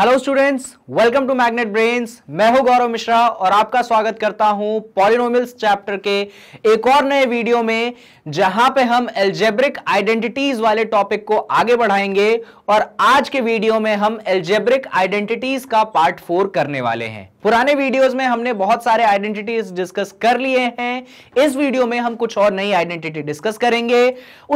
Hello students welcome to magnet brains मैं हूं गौरव मिश्रा और आपका स्वागत करता हूं पॉलिनोम चैप्टर के एक और नए वीडियो में जहां पे हम एल्जेब्रिक आइडेंटिटीज वाले टॉपिक को आगे बढ़ाएंगे और आज के वीडियो में हम एल्जेब्रिक आइडेंटिटीज का पार्ट फोर करने वाले हैं पुराने वीडियोस में हमने बहुत सारे आइडेंटिटीज डिस्कस कर लिए हैं इस वीडियो में हम कुछ और नई आइडेंटिटी डिस्कस करेंगे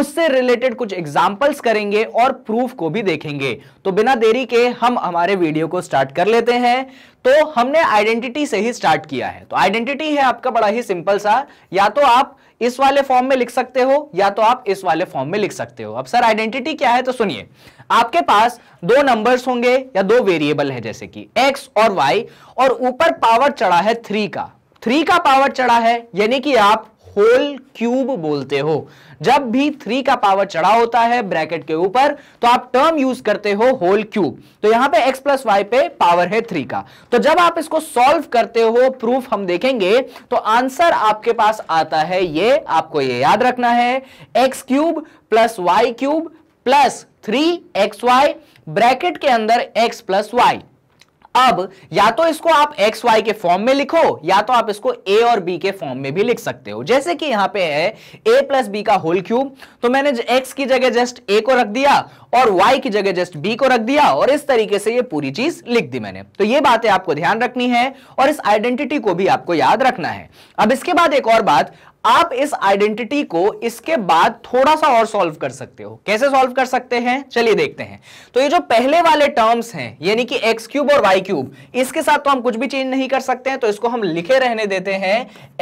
उससे रिलेटेड कुछ एग्जाम्पल्स करेंगे और प्रूफ को भी देखेंगे तो बिना देरी के हम हमारे हमारे वीडियो को स्टार्ट कर लेते हैं तो हमने आइडेंटिटी से ही स्टार्ट किया है तो आइडेंटिटी है आपका बड़ा ही सिंपल सा या तो आप इस वाले फॉर्म में लिख सकते हो या तो आप इस वाले फॉर्म में लिख सकते हो अब सर आइडेंटिटी क्या है तो सुनिए आपके पास दो नंबर्स होंगे या दो वेरिएबल है जैसे कि एक्स और वाई और ऊपर पावर चढ़ा है थ्री का थ्री का पावर चढ़ा है यानी कि आप होल क्यूब बोलते हो जब भी थ्री का पावर चढ़ा होता है ब्रैकेट के ऊपर तो आप टर्म यूज करते हो होल क्यूब तो यहां पे x प्लस वाई पे पावर है थ्री का तो जब आप इसको सॉल्व करते हो प्रूफ हम देखेंगे तो आंसर आपके पास आता है ये आपको ये याद रखना है X cube plus Y cube plus three x Y bracket के अंदर एक्स प्लस वाई अब या तो इसको आप एक्स वाई के फॉर्म में लिखो या तो आप इसको ए और बी के फॉर्म में भी लिख सकते हो जैसे कि यहां पे है ए प्लस बी का होल क्यूब तो मैंने एक्स की जगह जस्ट ए को रख दिया और वाई की जगह जस्ट बी को रख दिया और इस तरीके से ये पूरी चीज लिख दी मैंने तो ये बातें आपको ध्यान रखनी है और इस आइडेंटिटी को भी आपको याद रखना है अब इसके बाद एक और बात आप इस आइडेंटिटी को इसके बाद थोड़ा सा और सॉल्व कर सकते हो कैसे सॉल्व कर सकते हैं चलिए देखते हैं तो ये जो पहले वाले टर्म्स हैं यानी कि एक्स क्यूब और वाई क्यूब इसके साथ तो हम कुछ भी चेंज नहीं कर सकते हैं तो इसको हम लिखे रहने देते हैं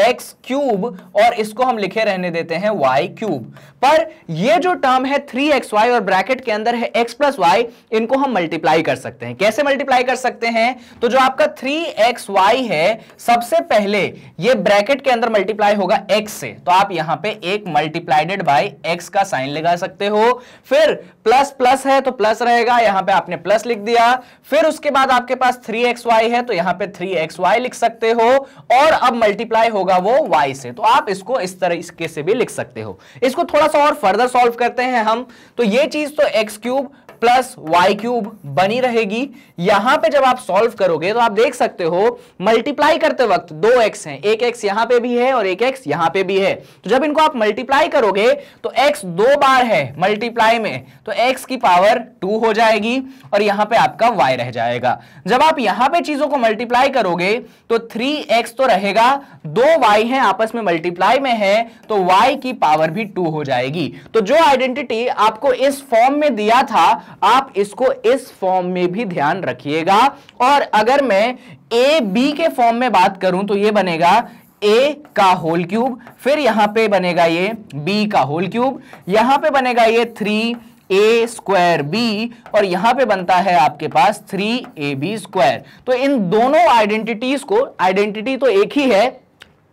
एक्स क्यूब और इसको हम लिखे रहने देते हैं वाई क्यूब पर ये जो टर्म है थ्री एक्स वाई और ब्रैकेट के अंदर है एक्स प्लस वाई इनको हम मल्टीप्लाई कर सकते हैं कैसे मल्टीप्लाई कर सकते हैं तो जो आपका थ्री एक्स वाई है सबसे पहले ये ब्रैकेट के अंदर मल्टीप्लाई होगा एक्स से तो आप यहां पे एक मल्टीप्लाइडेड बाई एक्स का साइन लगा सकते हो फिर प्लस प्लस है तो प्लस रहेगा यहां पे आपने प्लस लिख दिया फिर उसके बाद आपके पास थ्री एक्स वाई है तो यहां पे थ्री एक्स वाई लिख सकते हो और अब मल्टीप्लाई होगा वो वाई से तो आप इसको इस तरह इसके से भी लिख सकते हो इसको थोड़ा सा और फर्दर सॉल्व करते हैं हम तो ये चीज तो X cube plus Y cube बनी रहेगी यहां पे जब आप सॉल्व करोगे तो आप देख सकते हो मल्टीप्लाई करते वक्त दो एक्स है एक एक्स यहां पे भी है और एक एक्स यहां पे भी है तो जब इनको आप मल्टीप्लाई करोगे तो एक्स दो बार है मल्टीप्लाई में तो एक्स की पावर टू हो जाएगी और यहां पे आपका वाई रह जाएगा जब आप यहां पे चीजों को मल्टीप्लाई करोगे तो थ्री एक्स तो रहेगा दो वाई है आपस में मल्टीप्लाई में है तो वाई की पावर भी टू हो जाएगी तो जो आइडेंटिटी आपको इस फॉर्म में दिया था आप इसको इस फॉर्म में भी ध्यान रखिएगा और अगर मैं ए बी के फॉर्म में बात करूं तो ये बनेगा ए का होल क्यूब फिर यहां पे बनेगा ये बी का होल क्यूब यहां पे बनेगा ये थ्री ए स्क्वायर बी और यहां पे बनता है आपके पास थ्री ए बी स्क्वायर तो इन दोनों आइडेंटिटीज को आइडेंटिटी तो एक ही है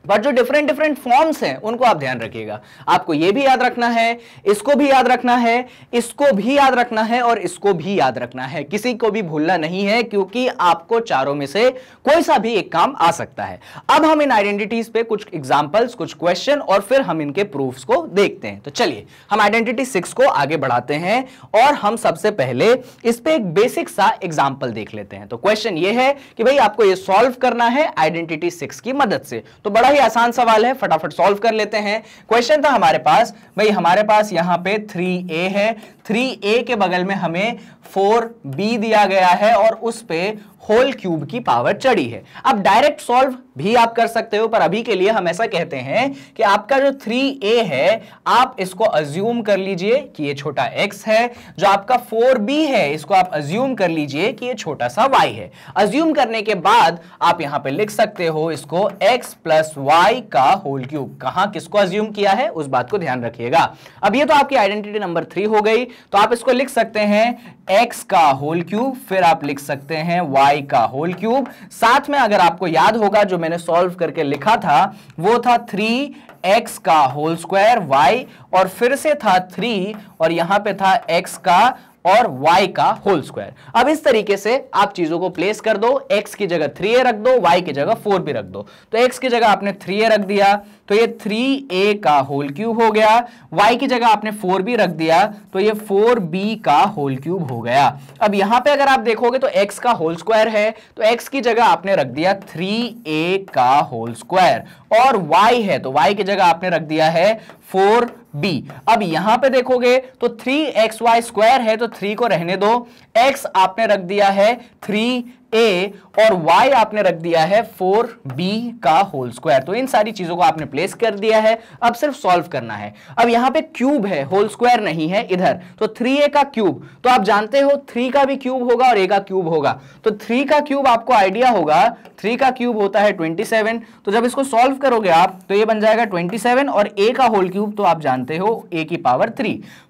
बट जो डिफरेंट डिफरेंट फॉर्म्स हैं उनको आप ध्यान रखिएगा आपको ये भी याद रखना है इसको भी याद रखना है इसको भी याद रखना है और इसको भी याद रखना है किसी को भी भूलना नहीं है क्योंकि आपको चारों में से कोई सा भी एक काम आ सकता है अब हम इन आइडेंटिटीज पे कुछ एग्जाम्पल्स कुछ क्वेश्चन और फिर हम इनके प्रूफ को देखते हैं तो चलिए हम आइडेंटिटी सिक्स को आगे बढ़ाते हैं और हम सबसे पहले इस पर एक बेसिक सा एग्जाम्पल देख लेते हैं तो क्वेश्चन ये है कि भाई आपको ये सॉल्व करना है आइडेंटिटी सिक्स की मदद से तो बड़ा ही आसान सवाल है फटाफट सॉल्व कर लेते हैं क्वेश्चन था हमारे पास भाई हमारे पास यहाँ पे थ्री ए है थ्री ए के बगल में हमें फोर बी दिया गया है और उस पे होल क्यूब की पावर चढ़ी है अब डायरेक्ट सॉल्व भी आप कर सकते हो पर अभी के लिए हम ऐसा कहते हैं कि आपका जो 3a है आप इसको अज्यूम कर लीजिए कि ये छोटा x है जो आपका 4b है इसको आप अज्यूम कर लीजिए कि ये छोटा सा y है अज्यूम करने के बाद आप यहां पे लिख सकते हो इसको x प्लस वाई का होल क्यूब कहां किसको अज्यूम किया है उस बात को ध्यान रखिएगा अब ये तो आपकी आइडेंटिटी नंबर थ्री हो गई तो आप इसको लिख सकते हैं एक्स का होल क्यूब फिर आप लिख सकते हैं वाई पाई का होल क्यूब साथ में अगर आपको याद होगा जो मैंने सॉल्व करके लिखा था वो था थ्री एक्स का होल स्क्वायर वाई और फिर से था थ्री और यहां पे था एक्स का और y का होल स्क्वायर अब इस तरीके से आप चीजों को प्लेस कर दो x की जगह 3a रख दो y की जगह 4b रख दो तो x की जगह आपने 3a रख दिया तो ये 3a का होल क्यूब हो गया y की जगह आपने 4b रख दिया तो ये 4b का होल क्यूब हो गया अब यहां पे अगर आप देखोगे तो x का होल स्क्वायर है तो x की जगह आपने रख दिया 3a का होल स्क्वायर और y है तो y की जगह आपने रख दिया है फोर बी अब यहां पे देखोगे तो थ्री एक्स वाई स्क्वायर है तो थ्री को रहने दो एक्स आपने रख दिया है थ्री ए और वाई आपने रख दिया है फोर बी का होल स्क्वायर तो इन सारी चीजों को आपने प्लेस कर दिया है अब सिर्फ सॉल्व करना है अब यहां पे क्यूब है होल स्क्वायर नहीं है इधर तो थ्री ए का क्यूब तो आप जानते हो थ्री का भी क्यूब होगा और ए का क्यूब होगा तो थ्री का क्यूब आपको आइडिया होगा थ्री का क्यूब होता है सेवन तो जब इसको सॉल्व करोगे आप तो ये बन जाएगा सेवन और ए का होल क्यूब तो आप जानते हो ए की पावर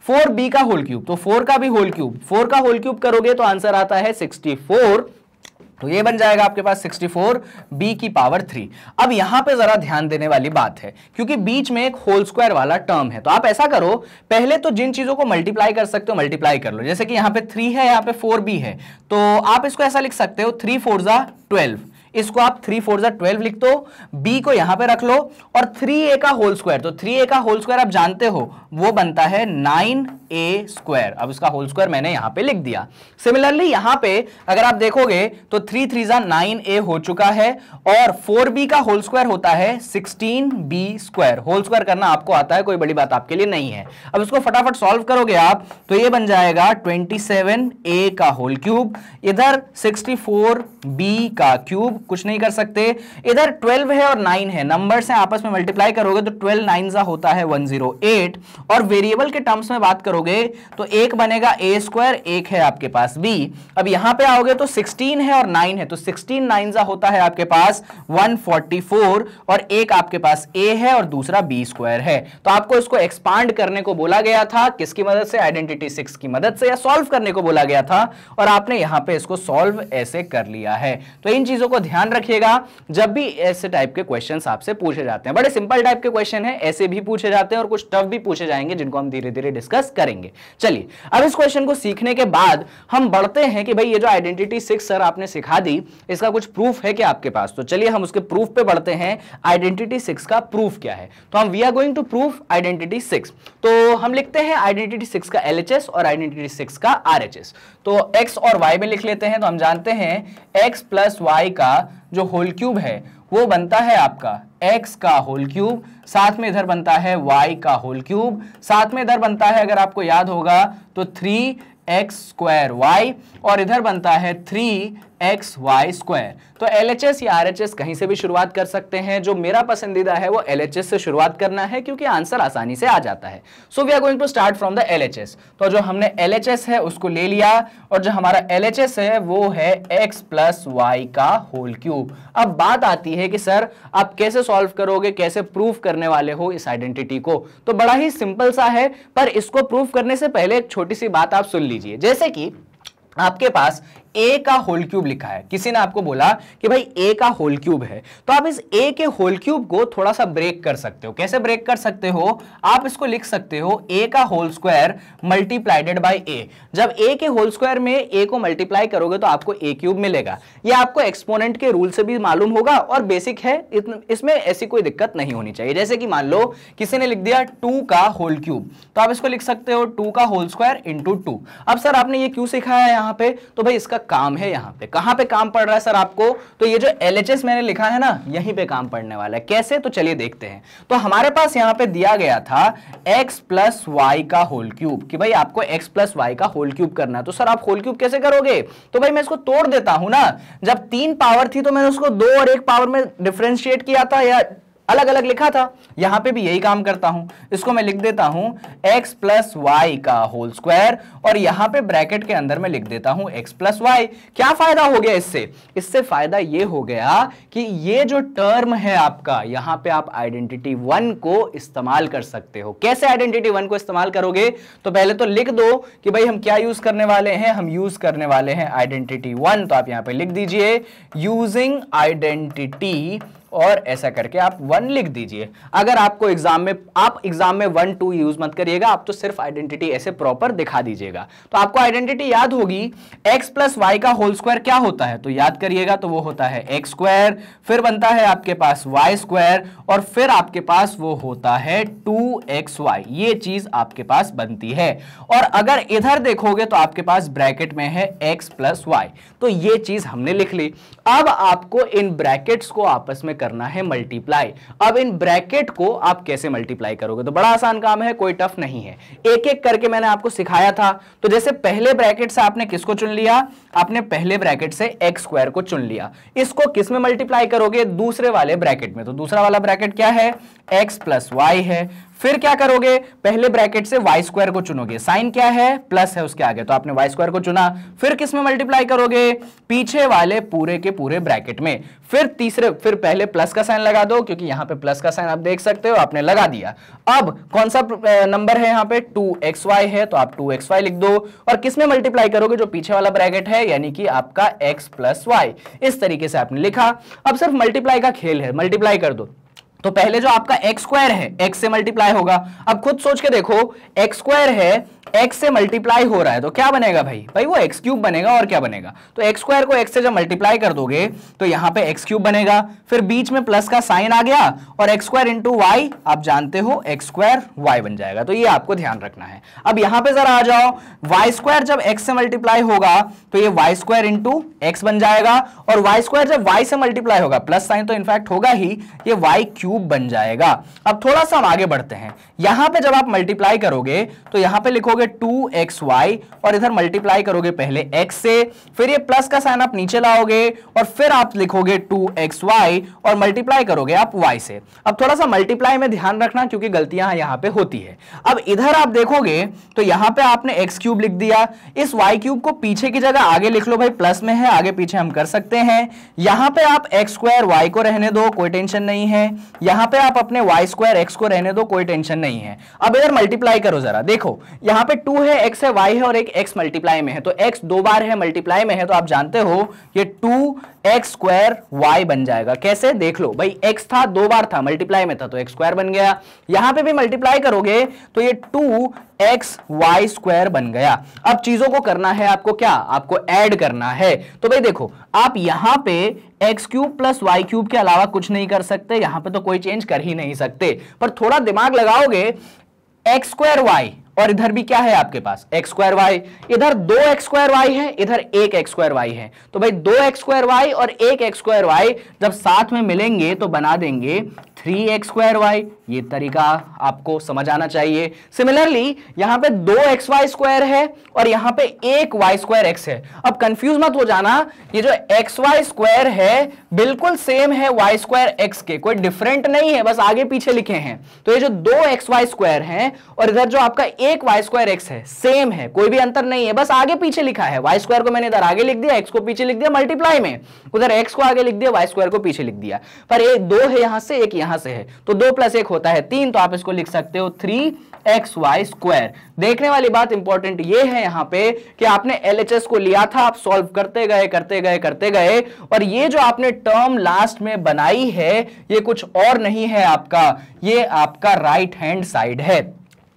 फोर बी का होल क्यूब तो फोर का भी होल क्यूब फोर का होल क्यूब करोगे तो आंसर आता है फोर तो ये बन जाएगा आपके पास 64 b की पावर थ्री अब यहां पे जरा ध्यान देने वाली बात है क्योंकि बीच में एक होल स्क्वायर वाला टर्म है तो आप ऐसा करो पहले तो जिन चीजों को मल्टीप्लाई कर सकते हो मल्टीप्लाई कर लो जैसे कि यहां पे थ्री है यहां पे फोर बी है तो आप इसको ऐसा लिख सकते हो थ्री फोर जा ट्वेल्व इसको आप थ्री फोर जै ट्वेल्व लिख दो बी को यहां पे रख लो और थ्री ए का होल स्क्वायर तो थ्री ए का होल स्क्वायर आप जानते हो वो बनता है नाइन ए स्क्वायर अब इसका होल स्क्वायर मैंने यहां पे लिख दिया सिमिलरली यहां पे अगर आप देखोगे तो थ्री थ्री जा नाइन ए हो चुका है और फोर बी का होल स्क्वायर होता है sixteen B square whole square करना आपको आता है कोई बड़ी बात आपके लिए नहीं है अब इसको फटाफट सॉल्व करोगे आप तो ये बन जाएगा ट्वेंटी सेवन ए का होल क्यूब इधर सिक्सटी फोर बी का क्यूब कुछ नहीं कर सकते इधर 12 है और 9 है नंबर से आपस में मल्टीप्लाई करोगे तो 12 नाइन सा होता है 108 और वेरिएबल के टर्म्स में बात करोगे तो एक बनेगा ए स्क्वायर एक है आपके पास बी अब यहां पे आओगे तो 16 है और 9 है तो 16 नाइन सा होता है आपके पास 144 और एक आपके पास ए है और दूसरा बी स्क्वायर है तो आपको इसको एक्सपांड करने को बोला गया था किसकी मदद से आइडेंटिटी सिक्स की मदद से या सॉल्व करने को बोला गया था और आपने यहां पे इसको सॉल्व ऐसे कर लिया है तो इन चीजों को ध्यान ध्यान रखिएगा जब भी ऐसे टाइप के क्वेश्चन आपसे पूछे जाते हैं बड़े सिंपल टाइप के क्वेश्चन है ऐसे भी पूछे जाते हैं और कुछ टफ भी पूछे जाएंगे जिनको हम धीरे धीरे डिस्कस करेंगे चलिए अब इस क्वेश्चन को सीखने के बाद हम बढ़ते हैं कि भाई ये जो आइडेंटिटी सिक्स सर आपने सिखा दी इसका कुछ प्रूफ है क्या आपके पास तो चलिए हम उसके प्रूफ पे बढ़ते हैं आइडेंटिटी सिक्स का प्रूफ क्या है तो हम we are going to proof identity six तो हम लिखते हैं आइडेंटिटी सिक्स का एल और आइडेंटिटी सिक्स का आर तो x और y में लिख लेते हैं तो हम जानते हैं x प्लस वाई का जो होल क्यूब है वो बनता है आपका x का होल क्यूब साथ में इधर बनता है y का होल क्यूब साथ में इधर बनता है अगर आपको याद होगा तो थ्री एक्स स्क्वायर वाई और इधर बनता है थ्री एक्स वाई स्क्वायर तो एल एच एस या आर एच एस कहीं से भी शुरुआत कर सकते हैं जो मेरा पसंदीदा है वो एल एच एस से शुरुआत करना है क्योंकि आंसर आसानी से आ जाता है so we are going to start from the L H S तो जो हमने एल एच एस है उसको ले लिया और जो हमारा एल एच एस है वो है एक्स प्लस वाई का होल क्यूब अब बात आती है कि सर आप कैसे सॉल्व करोगे कैसे प्रूफ करने वाले हो इस आइडेंटिटी को तो बड़ा ही सिंपल सा है पर इसको प्रूफ करने से पहले एक छोटी सी बात आप सुन लीजिए जैसे कि आपके पास ए का होल क्यूब लिखा है किसी ने आपको बोला कि भाई ए का होल क्यूब है तो आप इस ए के होल क्यूब को थोड़ा सा ब्रेक कर सकते हो कैसे ब्रेक कर सकते हो आप इसको लिख सकते हो ए का whole square multiplied by A जब ए के होल स्क्वायर में ए को मल्टीप्लाई करोगे तो आपको ए क्यूब मिलेगा यह आपको एक्सपोनेंट के रूल से भी मालूम होगा और बेसिक है इसमें ऐसी कोई दिक्कत नहीं होनी चाहिए जैसे कि मान लो किसी ने लिख दिया टू का होल क्यूब तो आप इसको लिख सकते हो टू का होल स्क्वायर इंटू अब सर आपने ये क्यों सिखाया यहां पर तो भाई इसका का काम है यहां पे कहां पे काम पड़ रहा है सर आपको तो ये जो एल मैंने लिखा है ना यहीं पे काम पड़ने वाला है कैसे तो चलिए देखते हैं तो हमारे पास यहां पे दिया गया था x प्लस वाई का होल क्यूब कि भाई आपको x प्लस वाई का होल क्यूब करना है तो सर आप होल क्यूब कैसे करोगे तो भाई मैं इसको तोड़ देता हूं ना जब तीन पावर थी तो मैंने उसको दो और एक पावर में डिफ्रेंशिएट किया था या अलग अलग लिखा था यहां पे भी यही काम करता हूं इसको मैं लिख देता हूं x प्लस वाई का होल स्क्वायर और यहां पे ब्रैकेट के अंदर मैं लिख देता हूं x प्लस वाई क्या फायदा हो गया इससे इससे फायदा ये हो गया कि ये जो टर्म है आपका यहां पे आप आइडेंटिटी वन को इस्तेमाल कर सकते हो कैसे आइडेंटिटी वन को इस्तेमाल करोगे तो पहले तो लिख दो कि भाई हम क्या यूज करने वाले हैं हम यूज करने वाले हैं आइडेंटिटी वन तो आप यहां पर लिख दीजिए यूजिंग आइडेंटिटी और ऐसा करके आप वन लिख दीजिए अगर आपको एग्जाम में आप एग्जाम में वन टू यूज मत करिएगा आप तो सिर्फ आइडेंटिटी ऐसे प्रॉपर दिखा दीजिएगा तो आपको आइडेंटिटी याद होगी एक्स प्लस वाई का होल स्क्वायर क्या होता है तो याद करिएगा तो वो होता है एक्स स्क्वायर फिर बनता है आपके पास वाई स्क्वायर और फिर आपके पास वो होता है टू एक्स वाई ये चीज आपके पास बनती है और अगर इधर देखोगे तो आपके पास ब्रैकेट में है एक्स प्लस वाई तो ये चीज हमने लिख ली अब आपको इन ब्रैकेट्स को आपस में करना है मल्टीप्लाई अब इन ब्रैकेट को आप कैसे मल्टीप्लाई करोगे तो बड़ा आसान काम है कोई टफ नहीं है एक एक करके मैंने आपको सिखाया था तो जैसे पहले ब्रैकेट से आपने किसको चुन लिया आपने पहले ब्रैकेट से एक्स स्क्वायर को चुन लिया इसको किस में मल्टीप्लाई करोगे दूसरे वाले ब्रैकेट में तो दूसरा वाला ब्रैकेट क्या है एक्स प्लस वाई है फिर क्या करोगे पहले ब्रैकेट से वाई स्क्वायर को चुनोगे साइन क्या है प्लस है उसके आगे तो आपने वाई स्क्वायर को चुना फिर किस में मल्टीप्लाई करोगे पीछे वाले पूरे के पूरे ब्रैकेट में फिर तीसरे फिर पहले प्लस का साइन लगा दो क्योंकि यहां पे प्लस का साइन आप देख सकते हो आपने लगा दिया अब कौन सा नंबर है यहां पे टू एक्स वाई है तो आप टू एक्स वाई लिख दो और किसमें मल्टीप्लाई करोगे जो पीछे वाला ब्रैकेट है यानी कि आपका एक्स प्लस वाई इस तरीके से आपने लिखा अब सिर्फ मल्टीप्लाई का खेल है मल्टीप्लाई कर दो तो पहले जो आपका एक्स स्क्वायर है एक्स से मल्टीप्लाई होगा अब खुद सोच के देखो एक्स स्क्वायर है एक्स से मल्टीप्लाई हो रहा है तो क्या बनेगा भाई भाई वो एक्स क्यूब बनेगा और क्या बनेगा तो एक्स स्क्वायर को एक्स से जब मल्टीप्लाई कर दोगे तो यहां पे एक्स क्यूब बनेगा फिर बीच में प्लस का साइन आ गया और एक्स स्क्वायर इंटू वाई आप जानते हो एक्स स्क्वायर वाई बन जाएगा तो ये आपको ध्यान रखना है अब यहां पर जरा आ जाओ वाई स्क्वायर जब एक्स से मल्टीप्लाई होगा तो ये वाई स्क्वायर इंटू एक्स बन जाएगा और वाई स्क्वायर जब वाई से मल्टीप्लाई होगा प्लस साइन तो इनफैक्ट होगा ही ये वाई क्यूब क्यूब बन जाएगा अब थोड़ा सा हम आगे बढ़ते हैं यहां पे जब आप मल्टीप्लाई करोगे तो यहां पे लिखोगे टू एक्स वाई और इधर मल्टीप्लाई करोगे पहले x से फिर ये प्लस का साइन आप नीचे लाओगे और फिर आप लिखोगे टू एक्स वाई और मल्टीप्लाई करोगे आप y से अब थोड़ा सा मल्टीप्लाई में ध्यान रखना क्योंकि गलतियां यहां पर होती है अब इधर आप देखोगे तो यहां पर आपने एक्स क्यूब लिख दिया इस वाई क्यूब को पीछे की जगह आगे लिख लो भाई प्लस में है आगे पीछे हम कर सकते हैं यहां पर आप एक्स स्क्वायर वाई को रहने दो कोई टेंशन नहीं है यहां पे आप अपने वाई स्क्वायर एक्स को रहने दो कोई टेंशन नहीं है अब इधर मल्टीप्लाई करो जरा देखो यहां पे टू है एक्स है वाई है और एक एक्स मल्टीप्लाई में है तो एक्स दो बार है मल्टीप्लाई में है तो आप जानते हो ये टू एक्स स्क्वायर वाई बन जाएगा कैसे देख लो भाई एक्स था दो बार था मल्टीप्लाई में था तो एक्स स्क्वायर बन गया यहां पे भी मल्टीप्लाई करोगे तो ये टू एक्स वाई स्क्वायर बन गया अब चीजों को करना है आपको क्या आपको ऐड करना है तो भाई देखो आप यहां पे X cube plus Y cube के अलावा कुछ नहीं कर सकते यहां पे तो कोई चेंज कर ही नहीं सकते पर थोड़ा दिमाग लगाओगे एक्स स्क्वायर वाई और इधर भी क्या है आपके पास एक्स स्क्वायर वाई इधर दो एक्स स्क्वायर वाई है इधर एक एक्स स्क्वायर वाई है तो भाई दो एक्स स्क्वायर वाई और एक एक्स स्क्वायर वाई जब साथ में मिलेंगे तो बना देंगे थ्री एक्स स्क्वायर वाई ये तरीका आपको समझ आना चाहिए सिमिलरली यहां पे दो एक्स वाई स्क्वायर है और यहां पे एक वाई स्क्वायर एक्स है अब कंफ्यूज मत हो जाना ये जो एक्स वाई स्क्वायर है बिल्कुल सेम है वाई स्क्वायर एक्स के कोई डिफरेंट नहीं है बस आगे पीछे लिखे हैं तो ये जो दो एक्स वाई स्क्वायर है और इधर जो आपका एक वाई स्क्वायर एक्स है सेम है कोई भी अंतर नहीं है बस आगे पीछे लिखा है वाई स्क्वायर को मैंने इधर आगे लिख दिया एक्स को पीछे लिख दिया मल्टीप्लाई में उधर एक्स को आगे लिख दिया वाई स्क्वायर को पीछे लिख दिया पर एक दो है यहां से एक यहां से है तो दो प्लस एक होता होता है तीन तो आप इसको लिख सकते हो थ्री एक्स वाई स्क्वायर देखने वाली बात इंपॉर्टेंट ये है यहां पे कि आपने एल को लिया था आप सॉल्व करते गए करते गए करते गए और ये जो आपने टर्म लास्ट में बनाई है ये कुछ और नहीं है आपका ये आपका राइट हैंड साइड है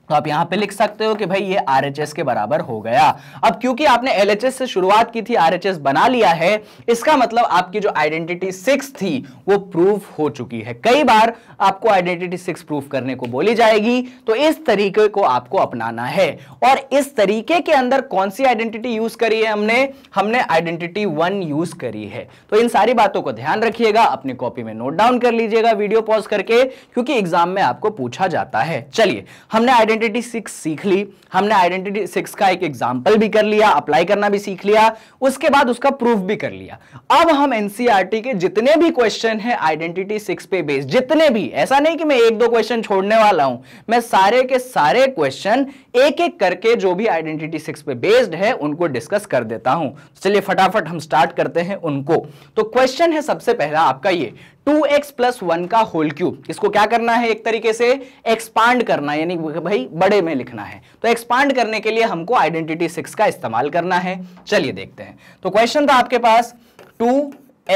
तो आप यहां पे लिख सकते हो कि भाई ये आरएचएस के बराबर हो गया अब क्योंकि आपने एलएचएस से शुरुआत की थी आरएचएस बना लिया है इसका मतलब आपकी जो आइडेंटिटी सिक्स थी वो प्रूफ हो चुकी है कई बार आपको आइडेंटिटी सिक्स प्रूफ करने को बोली जाएगी तो इस तरीके को आपको अपनाना है और इस तरीके के अंदर कौन सी आइडेंटिटी यूज करी है हमने हमने आइडेंटिटी वन यूज करी है तो इन सारी बातों को ध्यान रखिएगा अपनी कॉपी में नोट डाउन कर लीजिएगा वीडियो पॉज करके क्योंकि एग्जाम में आपको पूछा जाता है चलिए हमने आइडेंटिटी सिक्स सीख ली हमने आइडेंटिटी सिक्स का एक एग्जाम्पल भी कर लिया अप्लाई करना भी सीख लिया उसके बाद उसका प्रूफ भी कर लिया अब हम एनसीआरटी e के जितने भी क्वेश्चन है आइडेंटिटी सिक्स पे बेस्ड जितने भी ऐसा नहीं कि मैं एक दो क्वेश्चन छोड़ने वाला हूं मैं सारे के सारे क्वेश्चन एक एक करके जो भी आइडेंटिटी सिक्स पे बेस्ड है उनको डिस्कस कर देता हूं चलिए फटाफट हम स्टार्ट करते हैं उनको तो क्वेश्चन है सबसे पहला आपका ये टू एक्स प्लस वन का होल क्यूब इसको क्या करना है एक तरीके से एक्सपांड करना यानी भाई बड़े में लिखना है तो एक्सपांड करने के लिए हमको आइडेंटिटी सिक्स का इस्तेमाल करना है चलिए देखते हैं तो क्वेश्चन था आपके पास टू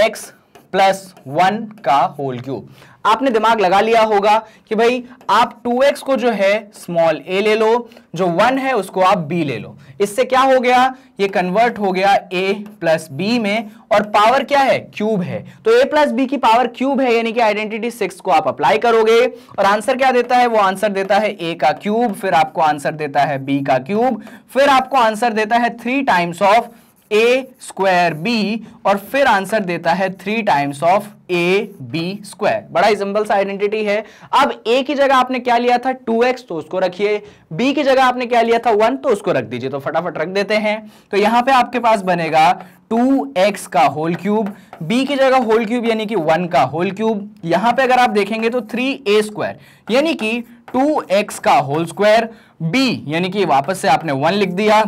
एक्स प्लस वन का होल क्यूब आपने दिमाग लगा लिया होगा कि भाई आप 2x को जो है स्मॉल a ले लो जो 1 है उसको आप b ले लो इससे क्या हो गया ये कन्वर्ट हो गया a प्लस बी में और पावर क्या है क्यूब है तो a प्लस बी की पावर क्यूब है यानी कि आइडेंटिटी सिक्स को आप अप्लाई करोगे और आंसर क्या देता है वो आंसर देता है a का क्यूब फिर आपको आंसर देता है b का क्यूब फिर आपको आंसर देता है three times of A square B और फिर आंसर देता है three times of A B square बड़ा ही सिंपल सा आइडेंटिटी है अब ए की जगह आपने क्या लिया था टू एक्स तो उसको रखिए बी की जगह आपने क्या लिया था वन तो उसको रख दीजिए तो फटाफट रख देते हैं तो यहां पे आपके पास बनेगा टू एक्स का होल क्यूब बी की जगह होल क्यूब यानी कि वन का होल क्यूब यहां पर अगर आप देखेंगे तो थ्री ए स्क्वायर यानी कि टू एक्स का होल स्क्वायर बी यानी कि वापस से आपने वन लिख दिया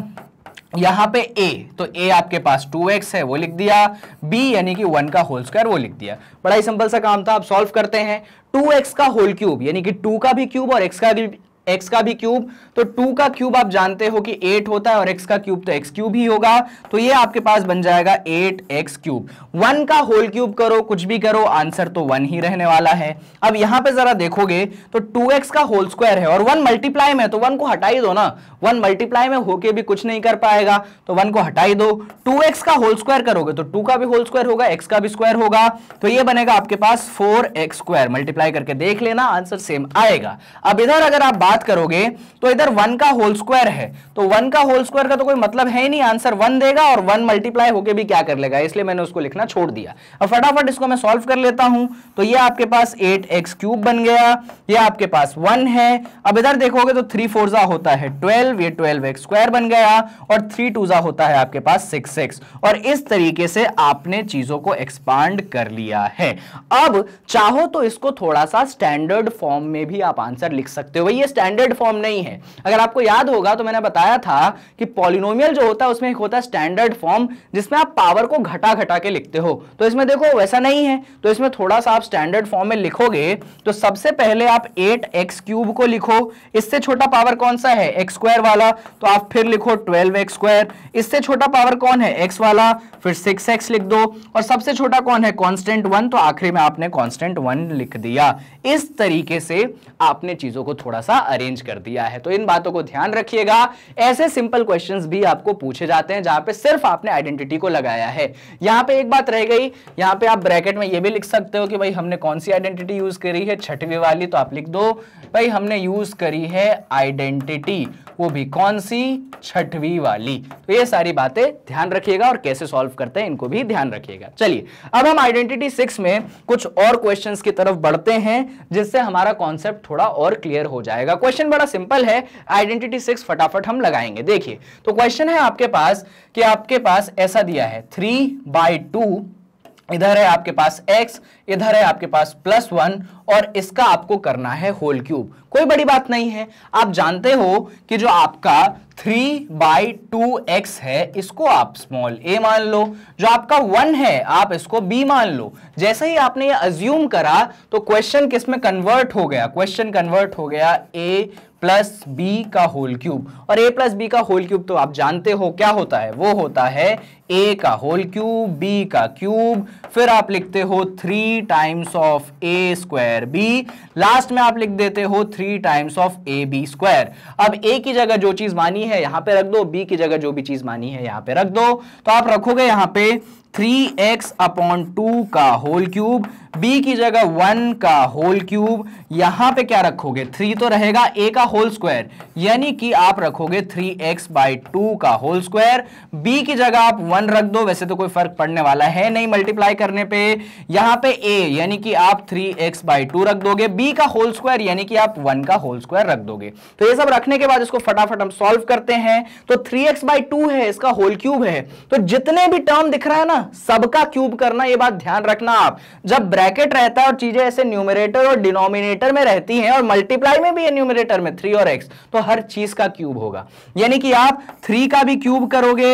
यहां पे a तो a आपके पास 2x है वो लिख दिया b यानी कि 1 का होल स्क्वायर वो लिख दिया बड़ा ही सिंपल सा काम था आप सॉल्व करते हैं 2x का होल क्यूब यानी कि 2 का भी क्यूब और x का भी एक्स का भी क्यूब तो टू का क्यूब आप जानते हो कि एट होता है और एक्स का क्यूब तो एक्स क्यूब ही होगा तो ये आपके पास बन जाएगा एट एक्स क्यूब वन का होल क्यूब करो कुछ भी करो आंसर तो वन ही रहने वाला है अब यहां पे जरा देखोगे तो टू एक्स का होल स्क्वायर है और वन मल्टीप्लाई में तो वन को हटाई दो ना वन मल्टीप्लाई में होके भी कुछ नहीं कर पाएगा तो वन को हटाई दो टू एक्स का होल स्क्वायर करोगे तो टू का भी होल स्क्वायर होगा एक्स का भी स्क्वायर होगा तो यह बनेगा आपके पास फोर एक्स स्क्वायर मल्टीप्लाई करके देख लेना आंसर सेम आएगा अब इधर अगर आप बात बात करोगे तो इधर वन का होल स्क्वायर है तो वन का होल स्क्वायर का तो कोई मतलब है ही नहीं आंसर वन देगा और वन मल्टीप्लाई होके भी क्या कर लेगा इसलिए मैंने उसको लिखना छोड़ दिया अब फटाफट इसको मैं सॉल्व कर लेता हूं तो ये आपके पास एट एक्स क्यूब बन गया ये आपके पास वन है अब इधर देखोगे तो थ्री फोरजा होता है ट्वेल्व ये ट्वेल्व एक्स स्क्वायर बन गया और थ्री टूजा होता है आपके पास सिक्स एक्स और इस तरीके से आपने चीजों को एक्सपांड कर लिया है अब चाहो तो इसको थोड़ा सा स्टैंडर्ड फॉर्म में भी आप आंसर लिख सकते हो ये स्टैंडर्ड फॉर्म नहीं है अगर आपको याद होगा तो मैंने बताया था कि पॉलिनोमियल जो होता है उसमें एक होता है स्टैंडर्ड फॉर्म जिसमें आप पावर को घटा घटा के लिखते हो तो इसमें देखो वैसा नहीं है तो इसमें थोड़ा सा आप स्टैंडर्ड फॉर्म में लिखोगे तो सबसे पहले आप एट क्यूब को लिखो इससे छोटा पावर कौन सा है एक्स वाला तो आप फिर लिखो ट्वेल्व इससे छोटा पावर कौन है एक्स वाला फिर सिक्स एक्स लिख दो और सबसे छोटा कौन है कॉन्स्टेंट वन तो आखिरी में आपने कॉन्स्टेंट वन लिख दिया इस तरीके से आपने चीजों को थोड़ा सा अरेंज कर दिया है तो इन बातों को ध्यान रखिएगा ऐसे सिंपल क्वेश्चन भी आपको पूछे जाते हैं जहां पर सिर्फ आपने आइडेंटिटी को लगाया है यहां पर एक बात रह गई यहां पर आप ब्रैकेट में यह भी लिख सकते हो कि भाई हमने कौन सी आइडेंटिटी यूज करी है छठवी वाली तो आप लिख दो भाई हमने यूज करी है आइडेंटिटी वो भी कौन सी छठवी वाली तो ये सारी बातें ध्यान रखिएगा और कैसे सॉल्व करते हैं इनको भी ध्यान रखिएगा चलिए अब हम आइडेंटिटी सिक्स में कुछ और क्वेश्चंस की तरफ बढ़ते हैं जिससे हमारा कॉन्सेप्ट थोड़ा और क्लियर हो जाएगा क्वेश्चन बड़ा सिंपल है आइडेंटिटी सिक्स फटाफट हम लगाएंगे देखिए तो क्वेश्चन है आपके पास कि आपके पास ऐसा दिया है थ्री बाई टू इधर है आपके पास x, इधर है आपके पास प्लस वन और इसका आपको करना है होल क्यूब कोई बड़ी बात नहीं है आप जानते हो कि जो आपका थ्री बाई टू एक्स है इसको आप स्मॉल a मान लो जो आपका वन है आप इसको बी मान लो जैसे ही आपने ये अज्यूम करा तो क्वेश्चन किस में कन्वर्ट हो गया क्वेश्चन कन्वर्ट हो गया ए प्लस बी का होल क्यूब और ए प्लस बी का होल क्यूब तो आप जानते हो क्या होता है वो होता है ए का होल क्यूब बी का क्यूब फिर आप लिखते हो three times of A square b last में आप लिख देते हो three times of A B square अब ए की जगह जो चीज मानी है यहां पे रख दो बी की जगह जो भी चीज मानी है यहां पे रख दो तो आप रखोगे यहां पे थ्री एक्स अपॉन टू का होल क्यूब बी की जगह वन का होल क्यूब यहां पे क्या रखोगे थ्री तो रहेगा ए का होल स्क्वायर यानी कि आप रखोगे थ्री एक्स बाई टू का होल स्क्वायर बी की जगह आप वन वन रख दो वैसे तो कोई फर्क पड़ने वाला है नहीं मल्टीप्लाई करने पे यहां पे ए यानी कि आप थ्री एक्स बाई टू रख दोगे बी का होल स्क्वायर यानी कि आप वन का होल स्क्वायर रख दोगे तो ये सब रखने के बाद इसको फटाफट हम सॉल्व करते हैं तो थ्री एक्स बाई टू है इसका होल क्यूब है तो जितने भी टर्म दिख रहा है ना सबका क्यूब करना ये बात ध्यान रखना आप जब ब्रैकेट रहता है और चीजें ऐसे न्यूमिनेटर और डिनोमिनेटर में रहती है और मल्टीप्लाई में भी न्यूमिनेटर में थ्री और एक्स तो हर चीज का क्यूब होगा यानी कि आप थ्री का भी क्यूब करोगे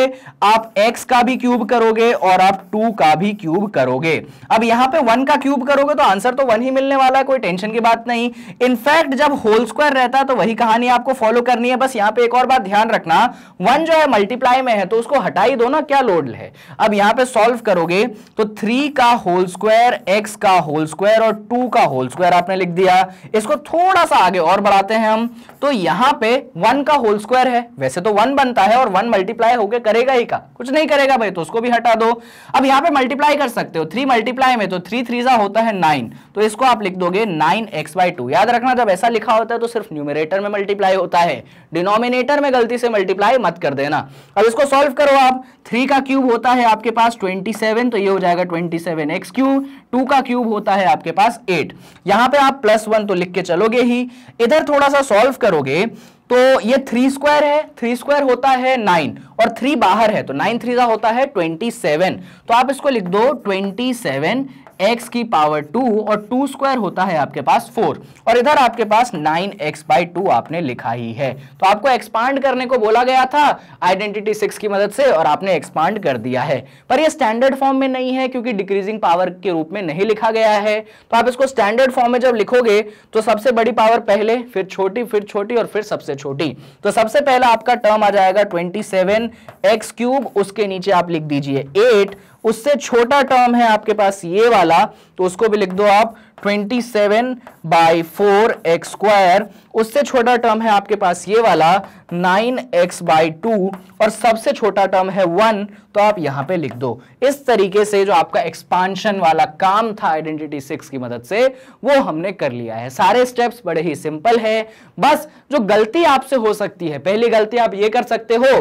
आप एक्स का का भी क्यूब करोगे और आप टू का भी क्यूब करोगे अब यहां पे वन का क्यूब करोगे तो आंसर तो वन ही मिलने वाला है कोई टेंशन की बात नहीं इनफैक्ट जब होल स्क्वायर रहता है तो वही कहानी आपको फॉलो करनी है बस यहां पे एक और बात ध्यान रखना वन जो है मल्टीप्लाई में है तो उसको हटाई दो ना क्या लोड है अब यहां पर सॉल्व करोगे तो थ्री का होल स्क्वायर एक्स का होल स्क्वायर और टू का होल स्क्वायर आपने लिख दिया इसको थोड़ा सा आगे और बढ़ाते हैं हम तो यहां पर वन का होल स्क्वायर है वैसे तो वन बनता है और वन मल्टीप्लाई होकर करेगा ही का कुछ नहीं करेगा जाएगा भाई तो उसको भी हटा दो अब यहां पे मल्टीप्लाई कर सकते हो थ्री मल्टीप्लाई में तो थ्री थ्री जा होता है नाइन तो इसको आप लिख दोगे नाइन एक्स बाई टू याद रखना जब ऐसा लिखा होता है तो सिर्फ न्यूमिनेटर में मल्टीप्लाई होता है डिनोमिनेटर में गलती से मल्टीप्लाई मत कर देना अब इसको सॉल्व करो आप थ्री का क्यूब होता है आपके पास ट्वेंटी सेवन तो ये हो जाएगा twenty seven x cube two का क्यूब होता है आपके पास एट यहां पर आप प्लस वन तो लिख के चलोगे ही इधर थोड़ा सा सोल्व करोगे तो ये थ्री स्क्वायर है थ्री स्क्वायर होता है नाइन और थ्री बाहर है तो नाइन थ्री होता है ट्वेंटी सेवन तो आप इसको लिख दो ट्वेंटी सेवन एक्स की पावर टू और टू स्क्वायर होता है आपके पास फोर और इधर आपके पास नाइन एक्स बाई टू आपने लिखा ही है तो आपको एक्सपांड करने को बोला गया था आइडेंटिटी सिक्स की मदद से और आपने एक्सपांड कर दिया है पर यह स्टैंडर्ड फॉर्म में नहीं है क्योंकि डिक्रीजिंग पावर के रूप में नहीं लिखा गया है तो आप इसको स्टैंडर्ड फॉर्म में जब लिखोगे तो सबसे बड़ी पावर पहले फिर छोटी फिर छोटी और फिर सबसे छोटी तो सबसे पहला आपका टर्म आ जाएगा ट्वेंटी सेवन एक्स क्यूब उसके नीचे आप लिख दीजिए एट उससे छोटा टर्म है आपके पास ये वाला तो उसको भी लिख दो आप 27 seven by four x square उससे छोटा टर्म है आपके पास ये वाला 9x एक्स बाई और सबसे छोटा टर्म है 1 तो आप यहां पे लिख दो इस तरीके से जो आपका एक्सपांशन वाला काम था आइडेंटिटी सिक्स की मदद से वो हमने कर लिया है सारे स्टेप्स बड़े ही सिंपल है बस जो गलती आपसे हो सकती है पहली गलती आप ये कर सकते हो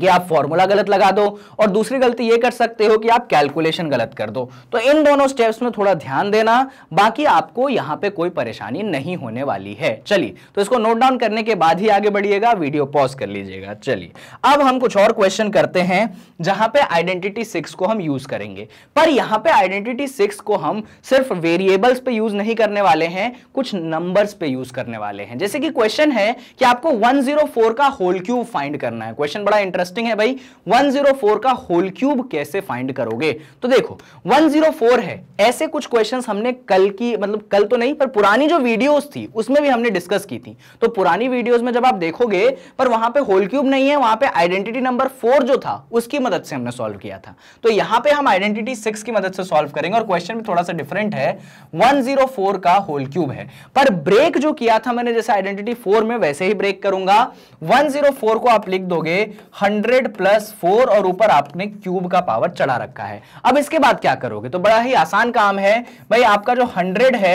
कि आप फॉर्मूला गलत लगा दो और दूसरी गलती ये कर सकते हो कि आप कैलकुलेशन गलत कर दो तो इन दोनों स्टेप्स में थोड़ा ध्यान देना बाकी आपको यहाँ पे कोई परेशानी नहीं होने वाली है चलिए तो इसको नोट डाउन करने के बाद ही आगे बढ़िएगा वीडियो पॉज कर लीजिएगा चलिए अब हम कुछ और क्वेश्चन करते हैं जहां पे आइडेंटिटी सिक्स को हम यूज करेंगे पर यहाँ पे आइडेंटिटी सिक्स को हम सिर्फ वेरिएबल्स पे यूज नहीं करने वाले हैं कुछ नंबर्स पे यूज करने वाले हैं जैसे कि क्वेश्चन है कि आपको वन का होल क्यूब फाइंड करना है क्वेश्चन बड़ा इंटरेस्ट इंटरेस्टिंग है भाई 104 का होल क्यूब कैसे फाइंड करोगे तो देखो 104 है ऐसे कुछ क्वेश्चंस हमने कल की मतलब कल तो नहीं पर पुरानी जो वीडियोस थी उसमें भी हमने डिस्कस की थी तो पुरानी वीडियोस में जब आप देखोगे पर वहां पे होल क्यूब नहीं है वहां पे आइडेंटिटी नंबर फोर जो था उसकी मदद से हमने सोल्व किया था तो यहां पर हम आइडेंटिटी सिक्स की मदद से सोल्व करेंगे और क्वेश्चन भी थोड़ा सा डिफरेंट है वन का होल क्यूब है पर ब्रेक जो किया था मैंने जैसे आइडेंटिटी फोर में वैसे ही ब्रेक करूंगा वन को आप लिख दोगे हंड्रेड प्लस फोर और ऊपर आपने क्यूब का पावर चढ़ा रखा है अब इसके बाद क्या करोगे तो बड़ा ही आसान काम है भाई आपका जो हंड्रेड है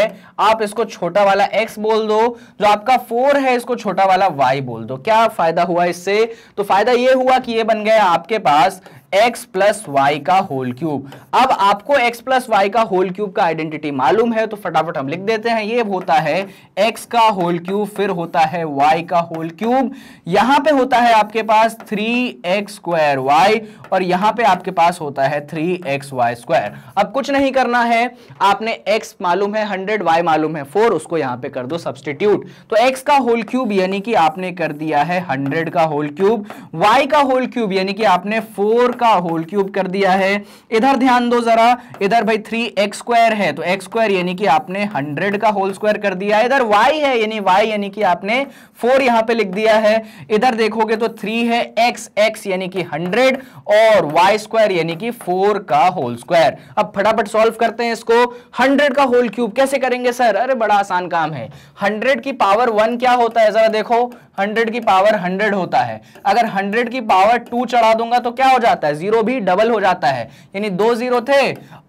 आप इसको छोटा वाला एक्स बोल दो जो आपका फोर है इसको छोटा वाला वाई बोल दो क्या फायदा हुआ इससे तो फायदा यह हुआ कि यह बन गया आपके पास x प्लस वाई का होल क्यूब अब आपको x प्लस वाई का होल क्यूब का आइडेंटिटी मालूम है तो फटाफट हम लिख देते हैं ये होता है x का होल क्यूब फिर होता है y का होल क्यूब यहां पे होता है आपके पास थ्री एक्स स्क्वायर वाई और यहां पे आपके पास होता है थ्री एक्स वाई स्क्वायर अब कुछ नहीं करना है आपने x मालूम है हंड्रेड वाई मालूम है फोर उसको यहां पे कर दो सब्सटीट्यूट तो x का होल क्यूब यानी कि आपने कर दिया है हंड्रेड का होल क्यूब y का होल क्यूब यानी कि आपने फोर का होल क्यूब कर दिया है इधर ध्यान दो जरा इधर भाई थ्री एक्स स्क्वायर है तो एक्स स्क्वायर यानी कि आपने हंड्रेड का होल स्क्वायर कर दिया इधर वाई है यानी वाई यानी कि आपने फोर यहां पे लिख दिया है इधर देखोगे तो थ्री है एक्स एक्स यानी कि हंड्रेड और वाई स्क्वायर यानी कि फोर का होल स्क्वायर अब फटाफट सॉल्व करते हैं इसको हंड्रेड का होल क्यूब कैसे करेंगे सर अरे बड़ा आसान काम है हंड्रेड की पावर वन क्या होता है जरा देखो हंड्रेड की पावर हंड्रेड होता है अगर हंड्रेड की पावर टू चढ़ा दूंगा तो क्या हो जाता है जाता है जीरो भी डबल हो जाता है यानी दो जीरो थे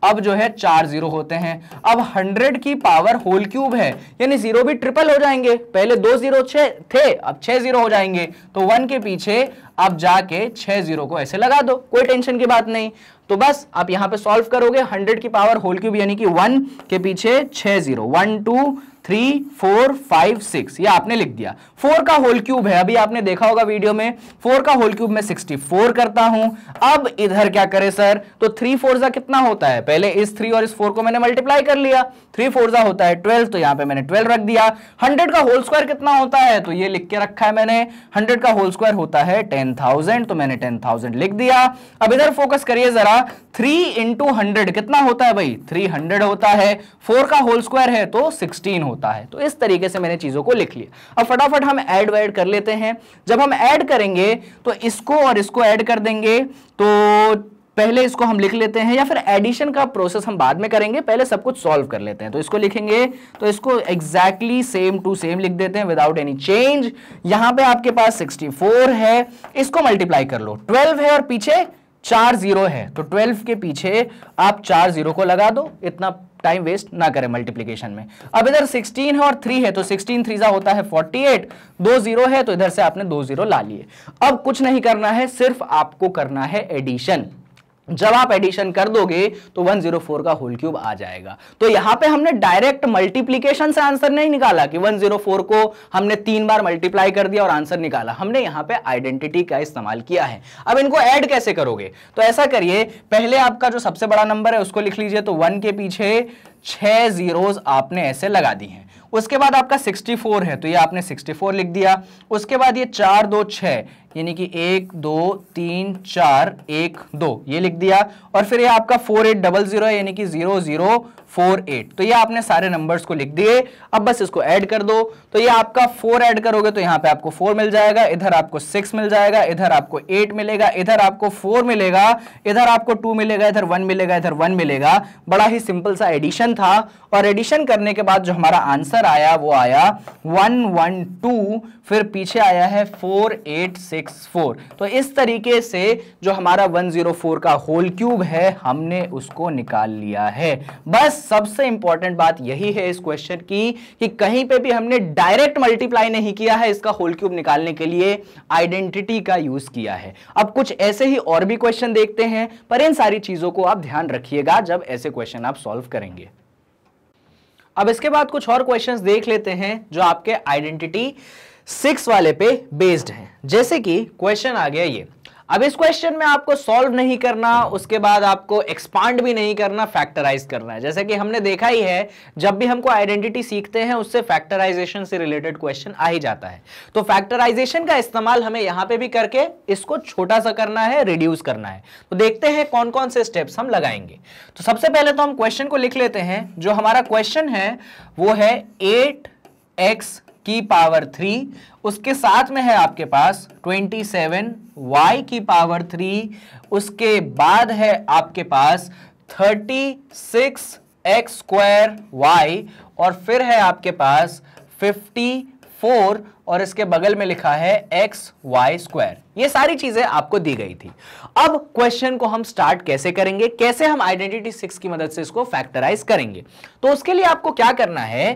अब जो है चार जीरो होते हैं अब हंड्रेड की पावर होल क्यूब है यानी जीरो भी ट्रिपल हो जाएंगे पहले दो जीरो छे थे अब छह जीरो हो जाएंगे तो वन के पीछे अब जाके छह जीरो को ऐसे लगा दो कोई टेंशन की बात नहीं तो बस आप यहां पे सॉल्व करोगे हंड्रेड की पावर होल क्यूब यानी कि वन के पीछे छह zero one two three four five six ये आपने लिख दिया फोर का होल क्यूब है अभी आपने देखा होगा वीडियो में फोर का होल क्यूब में सिक्सटी फोर करता हूं अब इधर क्या करें सर तो थ्री फोर जा कितना होता है पहले इस थ्री और इस फोर को मैंने मल्टीप्लाई कर लिया थ्री फोर जा होता है ट्वेल्व तो यहां पे मैंने ट्वेल्व रख दिया हंड्रेड का होल स्क्वायर कितना होता है तो ये लिख के रखा है मैंने हंड्रेड का होल स्क्वायर होता है टेन थाउजेंड तो मैंने टेन थाउजेंड लिख दिया अब इधर फोकस करिए जरा थ्री इंटू हंड्रेड कितना होता है भाई थ्री हंड्रेड होता है फोर का होल स्क्वायर है तो सिक्सटीन होता होता है तो इस तरीके से मैंने चीज़ों को लिख लिया अब फटाफट हम ऐड वैड कर लेते हैं जब हम ऐड करेंगे तो इसको और इसको ऐड कर देंगे तो पहले इसको हम लिख लेते हैं या फिर एडिशन का प्रोसेस हम बाद में करेंगे पहले सब कुछ सॉल्व कर लेते हैं तो इसको लिखेंगे तो इसको एग्जैक्टली सेम टू सेम लिख देते हैं विदाउट एनी चेंज यहां पे आपके पास 64 है इसको मल्टीप्लाई कर लो 12 है और पीछे चार जीरो है तो ट्वेल्व के पीछे आप चार जीरो को लगा दो इतना टाइम वेस्ट ना करें मल्टीप्लीकेशन में अब इधर 16 है और 3 है तो 16 थ्री होता है 48 दो जीरो है तो इधर से आपने दो जीरो ला लिए अब कुछ नहीं करना है सिर्फ आपको करना है एडिशन जब आप एडिशन कर दोगे तो 104 का होल क्यूब आ जाएगा तो यहां पे हमने डायरेक्ट मल्टीप्लीकेशन से आंसर नहीं निकाला कि 104 को हमने तीन बार मल्टीप्लाई कर दिया और आंसर निकाला हमने यहां पे आइडेंटिटी का इस्तेमाल किया है अब इनको ऐड कैसे करोगे तो ऐसा करिए पहले आपका जो सबसे बड़ा नंबर है उसको लिख लीजिए तो वन के पीछे छह जीरोज आपने ऐसे लगा दी है उसके बाद आपका 64 है तो ये आपने 64 लिख दिया उसके बाद ये चार दो छः यानी कि एक दो तीन चार एक दो ये लिख दिया और फिर ये आपका फोर एट डबल जीरो है यानी कि जीरो जीरो फोर एट तो ये आपने सारे नंबर्स को लिख दिए अब बस इसको ऐड कर दो तो ये आपका फोर ऐड करोगे तो यहाँ पे आपको फोर मिल जाएगा इधर आपको सिक्स मिल जाएगा इधर आपको एट मिलेगा इधर आपको फोर मिलेगा इधर आपको टू मिलेगा इधर वन मिलेगा इधर वन मिलेगा बड़ा ही सिंपल सा एडिशन था और एडिशन करने के बाद जो हमारा आंसर आया वो आया वन वन टू फिर पीछे आया है four eight six six four तो इस तरीके से जो हमारा वन जीरो फोर का होल क्यूब है हमने उसको निकाल लिया है बस सबसे इंपॉर्टेंट बात यही है इस क्वेश्चन की कि कहीं पे भी हमने डायरेक्ट मल्टीप्लाई नहीं किया है इसका होल क्यूब निकालने के लिए आइडेंटिटी का यूज किया है अब कुछ ऐसे ही और भी क्वेश्चन देखते हैं पर इन सारी चीजों को आप ध्यान रखिएगा जब ऐसे क्वेश्चन आप सॉल्व करेंगे अब इसके बाद कुछ और क्वेश्चंस देख लेते हैं जो आपके आइडेंटिटी सिक्स वाले पे बेस्ड है जैसे कि क्वेश्चन आ गया ये अब इस क्वेश्चन में आपको सॉल्व नहीं करना उसके बाद आपको एक्सपांड भी नहीं करना फैक्टराइज करना है जैसे कि हमने देखा ही है जब भी हमको आइडेंटिटी सीखते हैं उससे फैक्टराइजेशन से रिलेटेड क्वेश्चन आ ही जाता है तो फैक्टराइजेशन का इस्तेमाल हमें यहां पे भी करके इसको छोटा सा करना है रिड्यूस करना है तो देखते हैं कौन कौन से स्टेप्स हम लगाएंगे तो सबसे पहले तो हम क्वेश्चन को लिख लेते हैं जो हमारा क्वेश्चन है वो है एट एक्स की पावर थ्री उसके साथ में है आपके पास ट्वेंटी सेवन वाई की पावर थ्री उसके बाद है आपके पास thirty six x square Y और फिर है आपके पास फिफ्टी फोर और इसके बगल में लिखा है एक्स वाई स्क्वायर ये सारी चीजें आपको दी गई थी अब क्वेश्चन को हम स्टार्ट कैसे करेंगे कैसे हम आइडेंटिटी सिक्स की मदद से इसको फैक्टराइज करेंगे तो उसके लिए आपको क्या करना है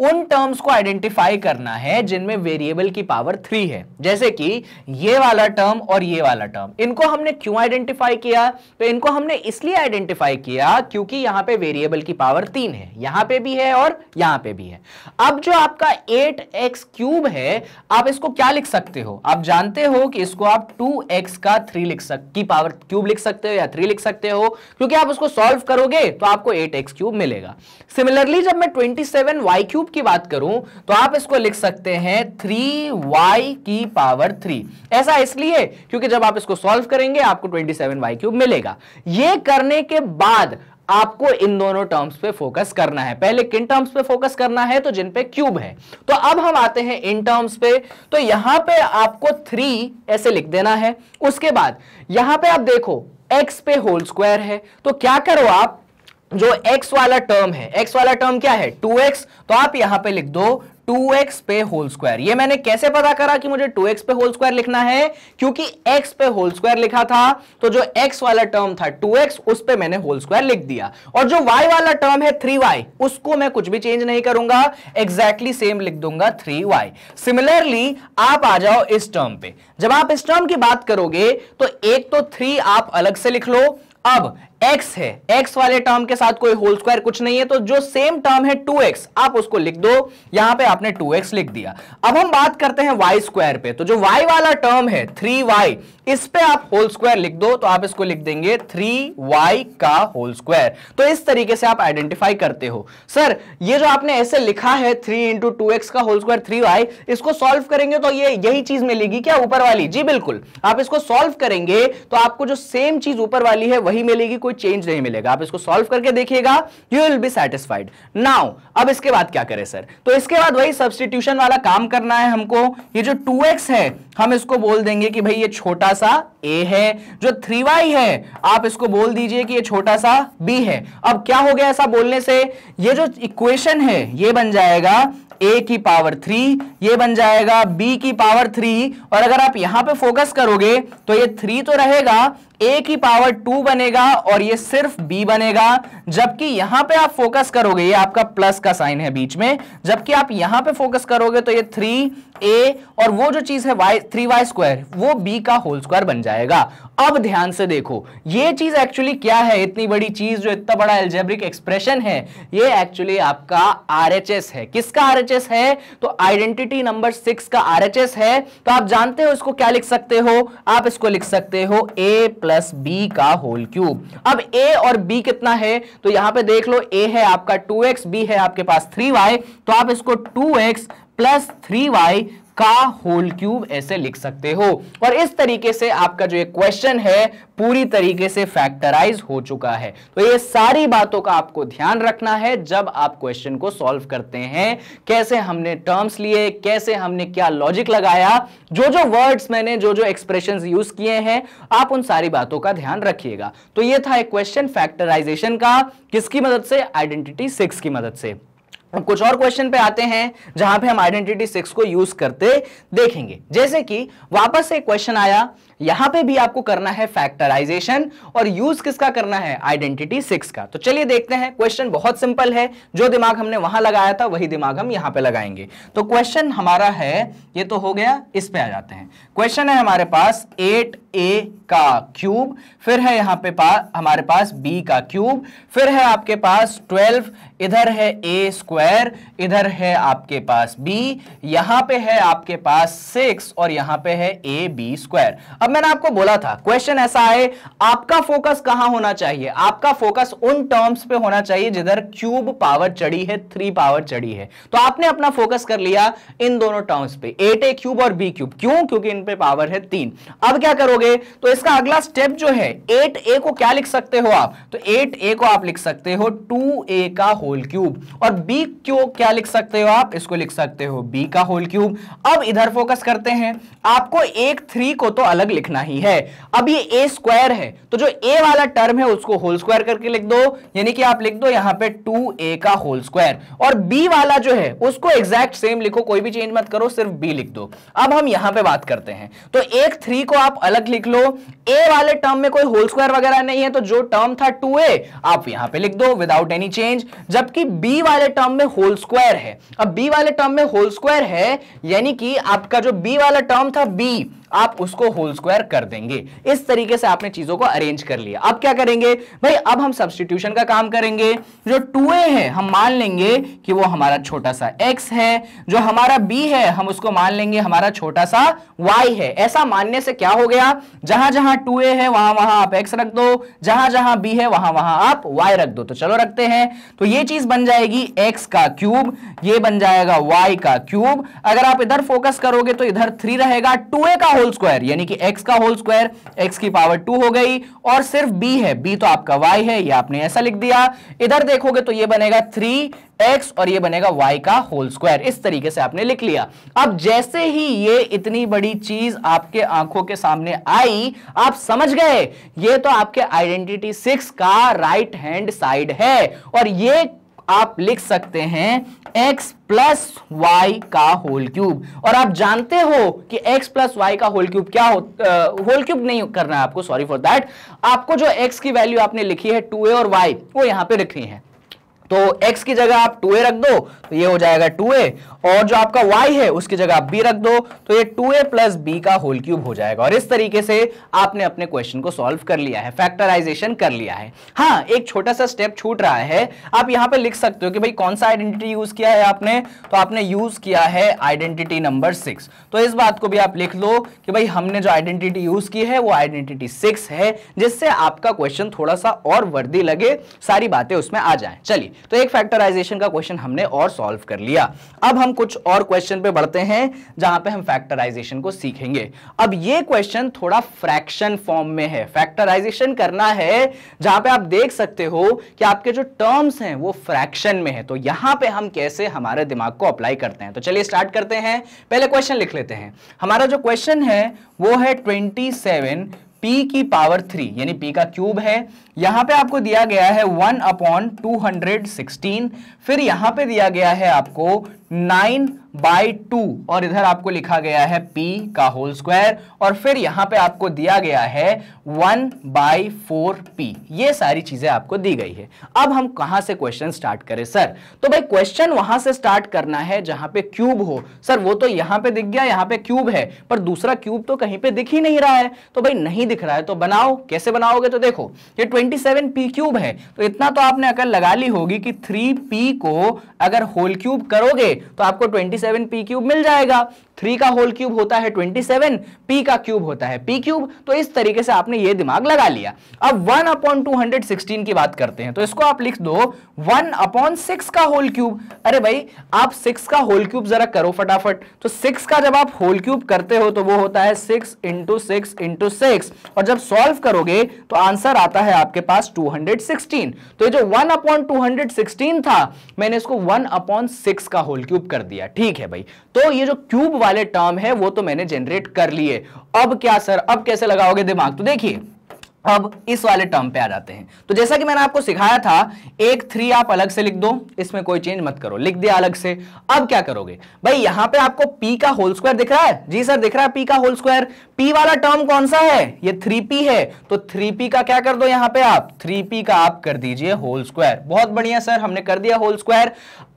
उन टर्म्स को आइडेंटिफाई करना है जिनमें वेरिएबल की पावर थ्री है जैसे कि ये वाला टर्म और ये वाला टर्म इनको हमने क्यों आइडेंटिफाई किया तो इनको हमने इसलिए आइडेंटिफाई किया क्योंकि यहां पे वेरिएबल की पावर तीन है यहां पे भी है और यहां पे भी है अब जो आपका एट एक्स क्यूब है आप इसको क्या लिख सकते हो आप जानते हो कि इसको आप टू एक्स का थ्री लिख सक की पावर क्यूब लिख सकते हो या थ्री लिख सकते हो क्योंकि आप उसको सॉल्व करोगे तो आपको एट एक्स क्यूब मिलेगा सिमिलरली जब मैं twenty seven y cube cube की बात करूं तो आप इसको लिख सकते हैं थ्री वाई की पावर थ्री ऐसा इसलिए क्योंकि जब आप इसको सॉल्व करेंगे आपको ट्वेंटी सेवन वाई क्यूब मिलेगा ये करने के बाद आपको इन दोनों टर्म्स पे फोकस करना है पहले किन टर्म्स पे फोकस करना है तो जिन पे क्यूब है तो अब हम आते हैं इन टर्म्स पे तो यहां पे आपको थ्री ऐसे लिख देना है उसके बाद यहां पे आप देखो एक्स पे होल स्क्वायर है तो क्या करो आप जो x वाला टर्म है x वाला टर्म क्या है 2x तो आप यहां पे लिख दो 2x पे होल स्क्वायर ये मैंने कैसे पता करा कि मुझे 2x पे होल स्क्वायर लिखना है क्योंकि x पे होल स्क्वायर लिखा था तो जो x वाला टर्म था 2x उस पे मैंने होल स्क्वायर लिख दिया और जो y वाला टर्म है 3y उसको मैं कुछ भी चेंज नहीं करूंगा एग्जैक्टली सेम लिख दूंगा 3y सिमिलरली आप आ जाओ इस टर्म पे जब आप इस टर्म की बात करोगे तो एक तो थ्री आप अलग से लिख लो अब x है x वाले टर्म के साथ कोई होल स्क्वायर कुछ नहीं है तो जो सेम टर्म है 2x आप उसको लिख दो यहां पे आपने 2x लिख दिया अब हम बात करते हैं y स्क्वायर पे तो जो y वाला टर्म है 3y इस पे आप होल स्क्वायर लिख दो तो आप इसको लिख देंगे 3y का होल स्क्वायर तो इस तरीके से आप आइडेंटिफाई करते हो सर ये जो आपने ऐसे लिखा है थ्री इंटू का होल स्क्वायर थ्री इसको सॉल्व करेंगे तो ये यही चीज मिलेगी क्या ऊपर वाली जी बिल्कुल आप इसको सॉल्व करेंगे तो आपको जो सेम चीज ऊपर वाली है वही मिलेगी कोई चेंज नहीं मिलेगा आप इसको सॉल्व करके देखिएगा you will be satisfied now अब इसके बाद क्या करें सर तो इसके बाद वही सब्सटीट्यूशन वाला काम करना है हमको ये जो 2x है हम इसको बोल देंगे कि भाई ये छोटा सा a है जो 3y है आप इसको बोल दीजिए कि ये छोटा सा b है अब क्या हो गया ऐसा बोलने से ये जो इक्वेशन है ये बन जाएगा ए की पावर थ्री ये बन जाएगा बी की पावर थ्री और अगर आप यहां पे फोकस करोगे तो ये थ्री तो रहेगा ए की पावर टू बनेगा और ये सिर्फ बी बनेगा जबकि यहां पे आप फोकस करोगे ये आपका प्लस का साइन है बीच में जबकि आप यहां पे फोकस करोगे तो ये थ्री ए और वो जो चीज है वाई थ्री वाई स्क्वायर वो बी का होल स्क्वायर बन जाएगा अब ध्यान से देखो ये चीज एक्चुअली क्या है इतनी बड़ी चीज जो इतना बड़ा एल्जेब्रिक एक्सप्रेशन है ये एक्चुअली आपका आर है किसका आर है तो आइडेंटिटी नंबर सिक्स का आर है तो आप जानते हो इसको क्या लिख सकते हो आप इसको लिख सकते हो ए प्लस बी का होल क्यूब अब ए और बी कितना है तो यहां पे देख लो ए है आपका 2x बी है आपके पास 3y तो आप इसको 2x x plus three y का होल क्यूब ऐसे लिख सकते हो और इस तरीके से आपका जो ये क्वेश्चन है पूरी तरीके से फैक्टराइज हो चुका है तो ये सारी बातों का आपको ध्यान रखना है जब आप क्वेश्चन को सॉल्व करते हैं कैसे हमने टर्म्स लिए कैसे हमने क्या लॉजिक लगाया जो जो वर्ड्स मैंने जो जो एक्सप्रेशन यूज किए हैं आप उन सारी बातों का ध्यान रखिएगा तो ये था एक क्वेश्चन फैक्टराइजेशन का किसकी मदद से आइडेंटिटी सिक्स की मदद से कुछ और क्वेश्चन पे आते हैं जहां पे हम आइडेंटिटी सिक्स को यूज करते देखेंगे जैसे कि वापस से क्वेश्चन आया यहां पे भी आपको करना है फैक्टराइजेशन और यूज किसका करना है आइडेंटिटी सिक्स का तो चलिए देखते हैं क्वेश्चन बहुत सिंपल है जो दिमाग हमने वहां लगाया था वही दिमाग हम यहां पे लगाएंगे तो क्वेश्चन हमारा है ये तो हो गया इस पे आ जाते हैं क्वेश्चन है हमारे पास एट ए का क्यूब फिर है यहां पे पा, हमारे पास बी का क्यूब फिर है आपके पास ट्वेल्व इधर है ए स्क्वायर इधर है आपके पास बी यहां पे है आपके पास सिक्स और यहां पे है ए बी स्क्वायर अब मैंने आपको बोला था क्वेश्चन ऐसा है आपका फोकस कहां होना चाहिए आपका फोकस उन टर्म्स पे होना चाहिए जिधर क्यूब पावर चढ़ी है थ्री पावर चढ़ी है तो आपने अपना फोकस कर लिया इन दोनों टर्म्स पे एट ए क्यूब और बी क्यूब क्यों क्योंकि इन पे पावर है तीन अब क्या करोगे तो इसका अगला स्टेप जो है एट ए को क्या लिख सकते हो आप तो एट ए को आप लिख सकते हो टू ए का होल क्यूब और बी क्यों क्या लिख सकते हो आप इसको लिख सकते हो बी का होल क्यूब अब इधर फोकस करते हैं आपको एक थ्री को तो अलग लिखना ही है अब ये ए स्क्वायर है तो जो ए वाला टर्म है उसको होल स्क्वायर करके लिख दो यानी कि आप लिख दो यहां पे टू ए का होल स्क्वायर और बी वाला जो है उसको एग्जैक्ट सेम लिखो कोई भी चेंज मत करो सिर्फ बी लिख दो अब हम यहां पे बात करते हैं तो एक थ्री को आप अलग लिख लो ए वाले टर्म में कोई होल स्क्वायर वगैरह नहीं है तो जो टर्म था टू आप यहां पर लिख दो विदाउट एनी चेंज जबकि बी वाले टर्म में होल स्क्वायर है अब बी वाले टर्म में होल स्क्वायर है यानी कि आपका जो बी वाला टर्म था बी आप उसको होल स्क्वायर कर देंगे इस तरीके से आपने चीजों को अरेंज कर लिया अब क्या करेंगे भाई अब हम सब्सटीट्यूशन का काम करेंगे जो टू ए है हम मान लेंगे कि वो हमारा छोटा सा एक्स है जो हमारा बी है हम उसको मान लेंगे हमारा छोटा सा वाई है ऐसा मानने से क्या हो गया जहां जहां टू है वहां वहां आप एक्स रख दो जहां जहां बी है वहां वहां आप वाई रख दो तो चलो रखते हैं तो ये चीज बन जाएगी एक्स का क्यूब ये बन जाएगा वाई का क्यूब अगर आप इधर फोकस करोगे तो इधर थ्री रहेगा टू का होल स्क्वायर यानी कि x का होल स्क्वायर x की पावर टू हो गई और सिर्फ b है b तो आपका y है ये आपने ऐसा लिख दिया इधर देखोगे तो ये बनेगा थ्री एक्स और ये बनेगा y का होल स्क्वायर इस तरीके से आपने लिख लिया अब जैसे ही ये इतनी बड़ी चीज आपके आंखों के सामने आई आप समझ गए ये तो आपके आइडेंटिटी सिक्स का राइट हैंड साइड है और ये आप लिख सकते हैं x प्लस वाई का होल क्यूब और आप जानते हो कि x प्लस वाई का होल क्यूब क्या होल क्यूब नहीं करना है आपको सॉरी फॉर दैट आपको जो x की वैल्यू आपने लिखी है 2a और y वो यहां पे लिखनी है तो x की जगह आप 2a रख दो तो ये हो जाएगा 2a और जो आपका y है उसकी जगह आप b रख दो तो ये 2a प्लस बी का होल क्यूब हो जाएगा और इस तरीके से आपने अपने क्वेश्चन को सॉल्व कर लिया है फैक्टराइजेशन कर लिया है हाँ एक छोटा सा स्टेप छूट रहा है आप यहां पर लिख सकते हो कि भाई कौन सा आइडेंटिटी यूज किया है आपने तो आपने यूज किया है आइडेंटिटी नंबर सिक्स तो इस बात को भी आप लिख लो कि भाई हमने जो आइडेंटिटी यूज की है वो आइडेंटिटी सिक्स है जिससे आपका क्वेश्चन थोड़ा सा और वर्दी लगे सारी बातें उसमें आ जाए चलिए तो एक फैक्टराइजेशन का क्वेश्चन हमने और सॉल्व कर लिया अब हम कुछ और क्वेश्चन पे बढ़ते हैं जहां पे हम फैक्टराइजेशन को सीखेंगे अब ये क्वेश्चन थोड़ा फ्रैक्शन फॉर्म में है फैक्टराइजेशन करना है जहां पे आप देख सकते हो कि आपके जो टर्म्स हैं वो फ्रैक्शन में है तो यहां पर हम कैसे हमारे दिमाग को अप्लाई करते हैं तो चलिए स्टार्ट करते हैं पहले क्वेश्चन लिख लेते हैं हमारा जो क्वेश्चन है वो है ट्वेंटी पी की पावर थ्री यानी पी का क्यूब है यहां पे आपको दिया गया है one upon two hundred sixteen फिर यहां पे दिया गया है आपको नाइन बाई टू और इधर आपको लिखा गया है पी का होल स्क्वायर और फिर यहां पे आपको दिया गया है वन बाई फोर पी ये सारी चीजें आपको दी गई है अब हम कहां से क्वेश्चन स्टार्ट करें सर तो भाई क्वेश्चन वहां से स्टार्ट करना है जहां पे क्यूब हो सर वो तो यहां पे दिख गया यहां पे क्यूब है पर दूसरा क्यूब तो कहीं पर दिख ही नहीं रहा है तो भाई नहीं दिख रहा है तो बनाओ कैसे बनाओगे तो देखो ये ट्वेंटी सेवन पी क्यूब है तो इतना तो आपने अगर लगा ली होगी कि थ्री पी को अगर होल क्यूब करोगे तो आपको ट्वेंटी सेवन पी क्यूब मिल जाएगा थ्री का होल क्यूब होता है ट्वेंटी सेवन पी का क्यूब होता है पी क्यूब तो इस तरीके से आपने ये दिमाग लगा लिया अब one upon two hundred sixteen की बात करते हैं तो इसको आप लिख दो वन अपॉन सिक्स का होल क्यूब अरे भाई आप सिक्स का होल क्यूब जरा करो फटाफट तो सिक्स का जब आप होल क्यूब करते हो तो वो होता है six into six into six और जब सॉल्व करोगे तो आंसर आता है आपके पास टू हंड्रेड सिक्सटीन तो ये जो one upon two hundred sixteen था मैंने इसको वन अपॉन सिक्स का होल क्यूब कर दिया ठीक है भाई तो ये जो क्यूब वाले टर्म है वो तो मैंने जनरेट कर लिए अब क्या सर अब कैसे लगाओगे दिमाग तो देखिए अब इस वाले टर्म पे आ जाते हैं तो जैसा कि मैंने आपको सिखाया था एक थ्री आप अलग से लिख दो इसमें कोई चेंज मत करो लिख दिया अलग से अब क्या करोगे भाई यहां पे आपको पी का होल स्क्वायर दिख रहा है जी सर दिख रहा है पी का होल स्क्वायर p वाला टर्म कौन सा है ये 3p है तो 3p का क्या कर दो यहां पे आप 3p का आप कर दीजिए होल स्क्वायर बहुत बढ़िया सर हमने कर दिया होल स्क्वायर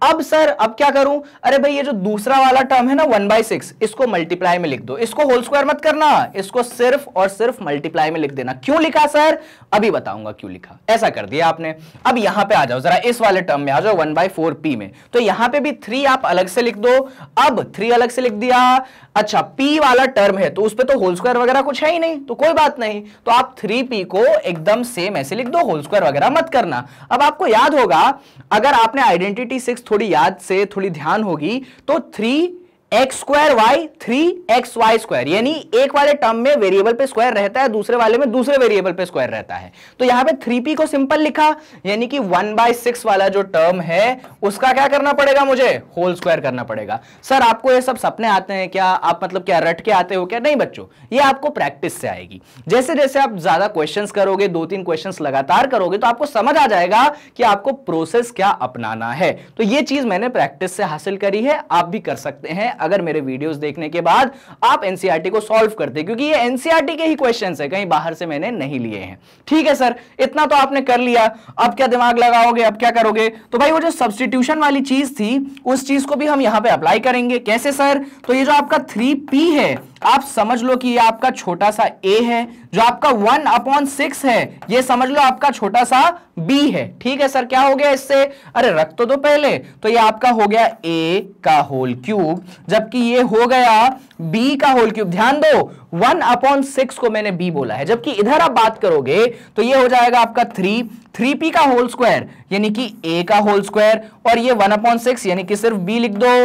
अब सर अब क्या करूं अरे भाई ये जो दूसरा वाला टर्म है ना वन बाई सिक्स इसको मल्टीप्लाई में लिख दो इसको होल स्क्वायर मत करना इसको सिर्फ और सिर्फ मल्टीप्लाई में लिख देना क्यों लिखा सर अभी बताऊंगा क्यों लिखा ऐसा कर दिया आपने अब यहां पे आ जाओ जरा इस वाले टर्म में आ जाओ वन बाई फोर पी में तो यहां पर भी थ्री आप अलग से लिख दो अब थ्री अलग से लिख दिया अच्छा पी वाला टर्म है तो उस पर तो होल स्क्वायर वगैरह कुछ है ही नहीं तो कोई बात नहीं तो आप थ्री पी को एकदम सेम ऐसे लिख दो होल स्क्वायर वगैरह मत करना अब आपको याद होगा अगर आपने आइडेंटिटी सिक्स थोड़ी याद से थोड़ी ध्यान होगी तो three x square y three x Y square यानी एक वाले टर्म में वेरिएबल पे स्क्वायर रहता है दूसरे वाले में दूसरे वेरिएबल पे स्क्वायर रहता है तो यहां पे थ्री पी को सिंपल लिखा यानी कि वन बाय सिक्स वाला जो टर्म है उसका क्या करना पड़ेगा मुझे होल स्क्वायर करना पड़ेगा सर आपको ये सब सपने आते हैं क्या आप मतलब क्या रट के आते हो क्या नहीं बच्चों ये आपको प्रैक्टिस से आएगी जैसे जैसे आप ज्यादा क्वेश्चन करोगे दो तीन क्वेश्चन लगातार करोगे तो आपको समझ आ जाएगा कि आपको प्रोसेस क्या अपनाना है तो ये चीज मैंने प्रैक्टिस से हासिल करी है आप भी कर सकते हैं अगर मेरे वीडियोस देखने के बाद आप एनसीईआरटी e को सॉल्व करते क्योंकि ये एनसीईआरटी e के ही क्वेश्चन है कहीं बाहर से मैंने नहीं लिए हैं ठीक है सर इतना तो आपने कर लिया अब क्या दिमाग लगाओगे अब क्या करोगे तो भाई वो जो सब्सटीट्यूशन वाली चीज थी उस चीज को भी हम यहां पर अप्लाई करेंगे कैसे सर तो ये जो आपका थ्री है आप समझ लो कि ये आपका छोटा सा ए है जो आपका वन अपॉन सिक्स है ये समझ लो आपका छोटा सा बी है ठीक है सर क्या हो गया इससे अरे रख तो दो पहले तो ये आपका हो गया ए का होल क्यूब जबकि ये हो गया बी का होल क्यूब ध्यान दो वन अपॉन सिक्स को मैंने बी बोला है जबकि इधर आप बात करोगे तो ये हो जाएगा आपका थ्री थ्री पी का होल स्क्वायर यानी कि ए का होल स्क्वायर और ये वन अपॉन सिक्स यानी कि सिर्फ बी लिख दो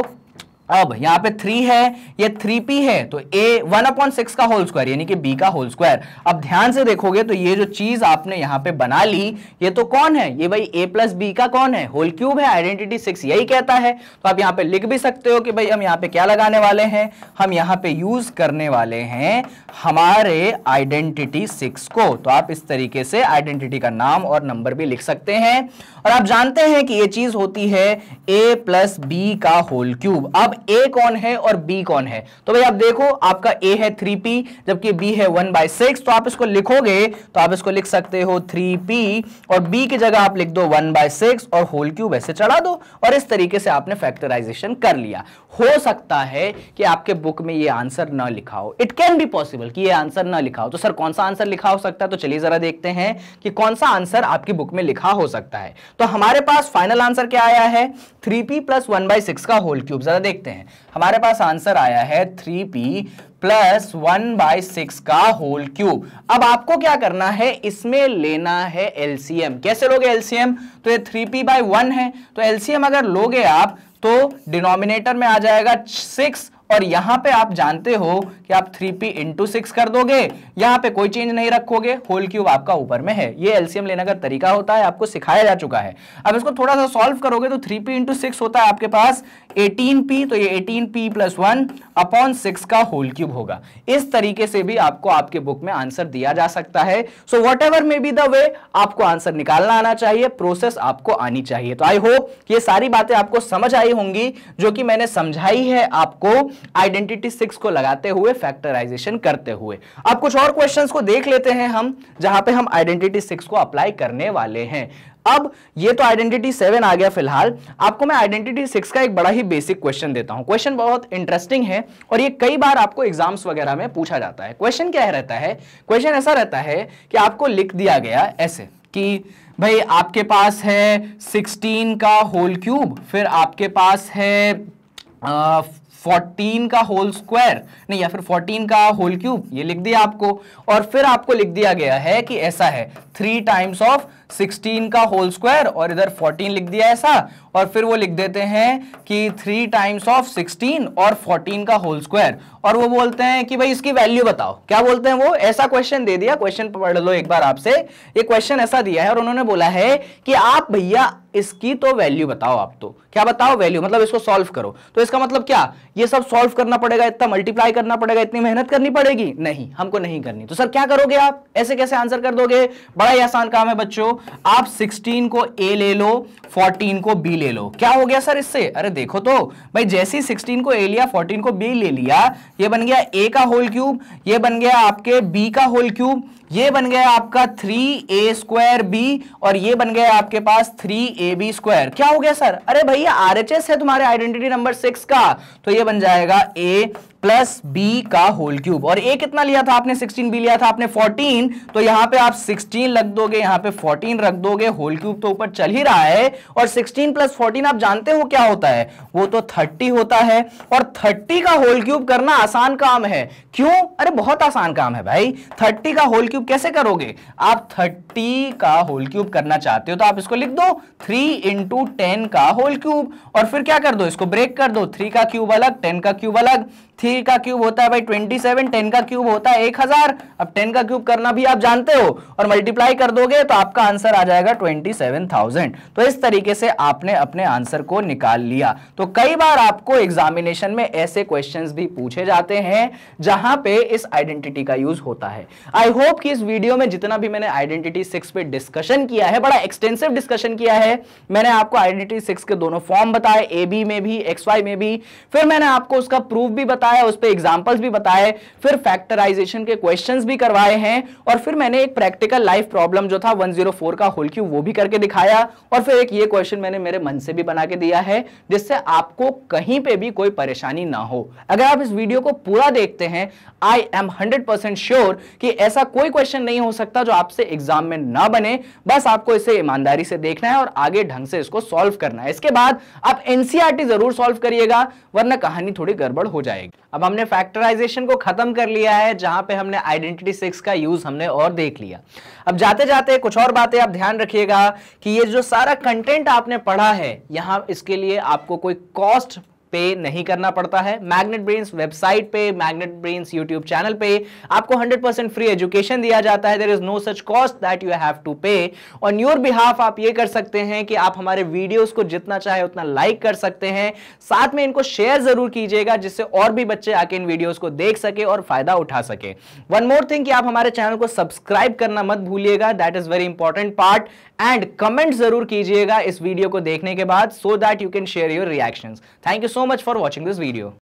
अब यहां पे थ्री है ये थ्री पी है तो ए वन अपॉन सिक्स का होल स्क्वायर यानी कि बी का होल स्क्वायर अब ध्यान से देखोगे तो ये जो चीज आपने यहां पे बना ली ये तो कौन है ये भाई ए प्लस बी का कौन है होल क्यूब है आइडेंटिटी सिक्स यही कहता है तो आप यहां पे लिख भी सकते हो कि भाई हम यहां पे क्या लगाने वाले हैं हम यहां पर यूज करने वाले हैं हमारे आइडेंटिटी सिक्स को तो आप इस तरीके से आइडेंटिटी का नाम और नंबर भी लिख सकते हैं और आप जानते हैं कि ये चीज होती है ए प्लस बी का होल क्यूब अब ए कौन है और बी कौन है तो भाई आप देखो आपका ए है थ्री पी जबकि बी है वन बाय सिक्स तो आप इसको लिखोगे तो आप इसको लिख सकते हो थ्री पी और बी की जगह आप लिख दो वन बाय सिक्स और होल क्यू वैसे चढ़ा दो और इस तरीके से आपने फैक्टराइजेशन कर लिया हो सकता है कि आपके बुक में ये आंसर न लिखाओ इट कैन बी पॉसिबल कि ये आंसर न लिखाओ तो सर कौन सा आंसर लिखा हो सकता है तो चलिए जरा देखते हैं कि कौन सा आंसर आपकी बुक में लिखा हो सकता है तो हमारे पास फाइनल आंसर क्या आया है three p plus one by six का होल क्यूब जरा देखते देखते हैं हमारे पास आंसर आया है three p plus one by six का होल क्यूब अब आपको क्या करना है इसमें लेना है एलसीएम कैसे लोगे एलसीएम तो ये थ्री पी बाई वन है तो एलसीएम अगर लोगे आप तो डिनोमिनेटर में आ जाएगा सिक्स और यहां पे आप जानते हो कि आप थ्री पी इंटू सिक्स कर दोगे यहां पे कोई चेंज नहीं रखोगे होल क्यूब आपका ऊपर में है ये एलसीएम लेने का तरीका होता है आपको सिखाया जा चुका है अब इसको थोड़ा सा सॉल्व करोगे तो थ्री पी इंटू सिक्स होता है आपके पास एटीन पी तो ये eighteen p plus one upon six का होल क्यूब होगा इस तरीके से भी आपको आपके बुक में आंसर दिया जा सकता है so whatever may be the way आपको आंसर निकालना आना चाहिए प्रोसेस आपको आनी चाहिए तो आई होप ये सारी बातें आपको समझ आई होंगी जो कि मैंने समझाई है आपको आइडेंटिटी सिक्स को लगाते हुए फैक्टराइजेशन करते हुए अब कुछ और क्वेश्चंस को देख लेते हैं हम जहां पे हम आइडेंटिटी सिक्स को अप्लाई करने वाले हैं अब ये तो आइडेंटिटी सेवन आ गया फिलहाल आपको मैं आइडेंटिटी सिक्स का एक बड़ा ही बेसिक क्वेश्चन देता हूं क्वेश्चन बहुत इंटरेस्टिंग है और ये कई बार आपको एग्जाम्स वगैरह में पूछा जाता है क्वेश्चन क्या है रहता है क्वेश्चन ऐसा रहता है कि आपको लिख दिया गया ऐसे कि भाई आपके पास है 16 का होल क्यूब फिर आपके पास है आ, 14 का होल स्क्वायर नहीं या फिर 14 का होल क्यूब ये लिख दिया आपको और फिर आपको लिख दिया गया है कि ऐसा है थ्री टाइम्स ऑफ 16 का होल स्क्वायर और इधर 14 लिख दिया ऐसा और फिर वो लिख देते हैं कि थ्री टाइम्स ऑफ 16 और 14 का होल स्क्वायर और वो बोलते हैं कि भाई इसकी वैल्यू बताओ क्या बोलते हैं वो ऐसा क्वेश्चन दे दिया क्वेश्चन पढ़ लो एक बार आपसे ये क्वेश्चन ऐसा दिया है और उन्होंने बोला है कि आप भैया इसकी तो वैल्यू बताओ आप तो क्या बताओ वैल्यू मतलब इसको सॉल्व करो तो इसका मतलब क्या ये सब सॉल्व करना पड़ेगा इतना मल्टीप्लाई करना पड़ेगा इतनी मेहनत करनी पड़ेगी नहीं हमको नहीं करनी तो सर क्या करोगे आप ऐसे कैसे आंसर कर दोगे बड़ा ही आसान काम है बच्चों आप 16 को ए ले लो 14 को बी ले लो क्या हो गया सर इससे अरे देखो तो भाई जैसे ही 16 को ए लिया 14 को बी ले लिया ये बन गया ए का होल क्यूब ये बन गया आपके बी का होल क्यूब ये बन गया आपका थ्री ए स्क्वायर बी और ये बन गया आपके पास थ्री ए बी स्क्वायर क्या हो गया सर अरे भैया आर एच एस है तुम्हारे आइडेंटिटी नंबर सिक्स का तो ये बन जाएगा ए प्लस बी का होल क्यूब और ए कितना लिया था आपने 16 बी लिया था आपने 14 तो यहाँ पे आप 16 रख दोगे यहां पे 14 रख दोगे होल क्यूब तो ऊपर चल ही रहा है और 16 प्लस फोर्टीन आप जानते हो क्या होता है वो तो 30 होता है और 30 का होल क्यूब करना आसान काम है क्यों अरे बहुत आसान काम है भाई 30 का होल क्यूब कैसे करोगे आप थर्टी का होल क्यूब करना चाहते हो तो आप इसको लिख दो थ्री इंटू टेन का होल क्यूब और फिर क्या कर दो इसको ब्रेक कर दो थ्री का क्यूब अलग टेन का क्यूब अलग थ्री का क्यूब होता है भाई ट्वेंटी सेवन टेन का क्यूब होता है एक हजार अब टेन का क्यूब करना भी आप जानते हो और मल्टीप्लाई कर दोगे तो आपका आंसर आ जाएगा ट्वेंटी सेवन थाउजेंड तो इस तरीके से आपने अपने आंसर को निकाल लिया तो कई बार आपको एग्जामिनेशन में ऐसे क्वेश्चन भी पूछे जाते हैं जहां पे इस आइडेंटिटी का यूज होता है आई होप कि इस वीडियो में जितना भी मैंने आइडेंटिटी सिक्स पे डिस्कशन किया है बड़ा एक्सटेंसिव डिस्कशन किया है मैंने आपको आइडेंटिटी सिक्स के दोनों फॉर्म बताए ए बी में भी एक्स वाई में भी फिर मैंने आपको उसका प्रूफ भी बताया बताया उस पर एग्जाम्पल्स भी बताए फिर फैक्टराइजेशन के क्वेश्चन भी करवाए हैं और फिर मैंने एक प्रैक्टिकल लाइफ प्रॉब्लम जो था 104 का होल क्यू वो भी करके दिखाया और फिर एक ये क्वेश्चन मैंने मेरे मन से भी बना के दिया है जिससे आपको कहीं पर भी कोई परेशानी ना हो अगर आप इस वीडियो को पूरा देखते हैं I am hundred percent sure कि ऐसा कोई क्वेश्चन नहीं हो सकता जो आपसे एग्जाम में ना बने बस आपको इसे ईमानदारी से देखना है और आगे ढंग से इसको सॉल्व करना है इसके बाद आप एनसीआरटी e जरूर सॉल्व करिएगा वरना कहानी थोड़ी गड़बड़ हो जाएगी अब हमने फैक्टराइजेशन को खत्म कर लिया है जहां पे हमने आइडेंटिटी सिक्स का यूज हमने और देख लिया अब जाते जाते कुछ और बातें आप ध्यान रखिएगा कि ये जो सारा कंटेंट आपने पढ़ा है यहां इसके लिए आपको कोई कॉस्ट पे नहीं करना पड़ता है मैग्नेट ब्रेन्स वेबसाइट पे मैग्नेट ब्रेन्स यूट्यूब चैनल पे आपको 100% परसेंट फ्री एजुकेशन दिया जाता है there is no such cost that you have to pay on your behalf आप ये कर सकते हैं कि आप हमारे वीडियोस को जितना चाहे उतना लाइक कर सकते हैं साथ में इनको शेयर जरूर कीजिएगा जिससे और भी बच्चे आके इन वीडियोज को देख सके और फायदा उठा सके वन मोर थिंग आप हमारे चैनल को सब्सक्राइब करना मत भूलिएगा that is very important part and comment जरूर कीजिएगा इस वीडियो को देखने के बाद so that you can share your reaction thank you so so much for watching this video.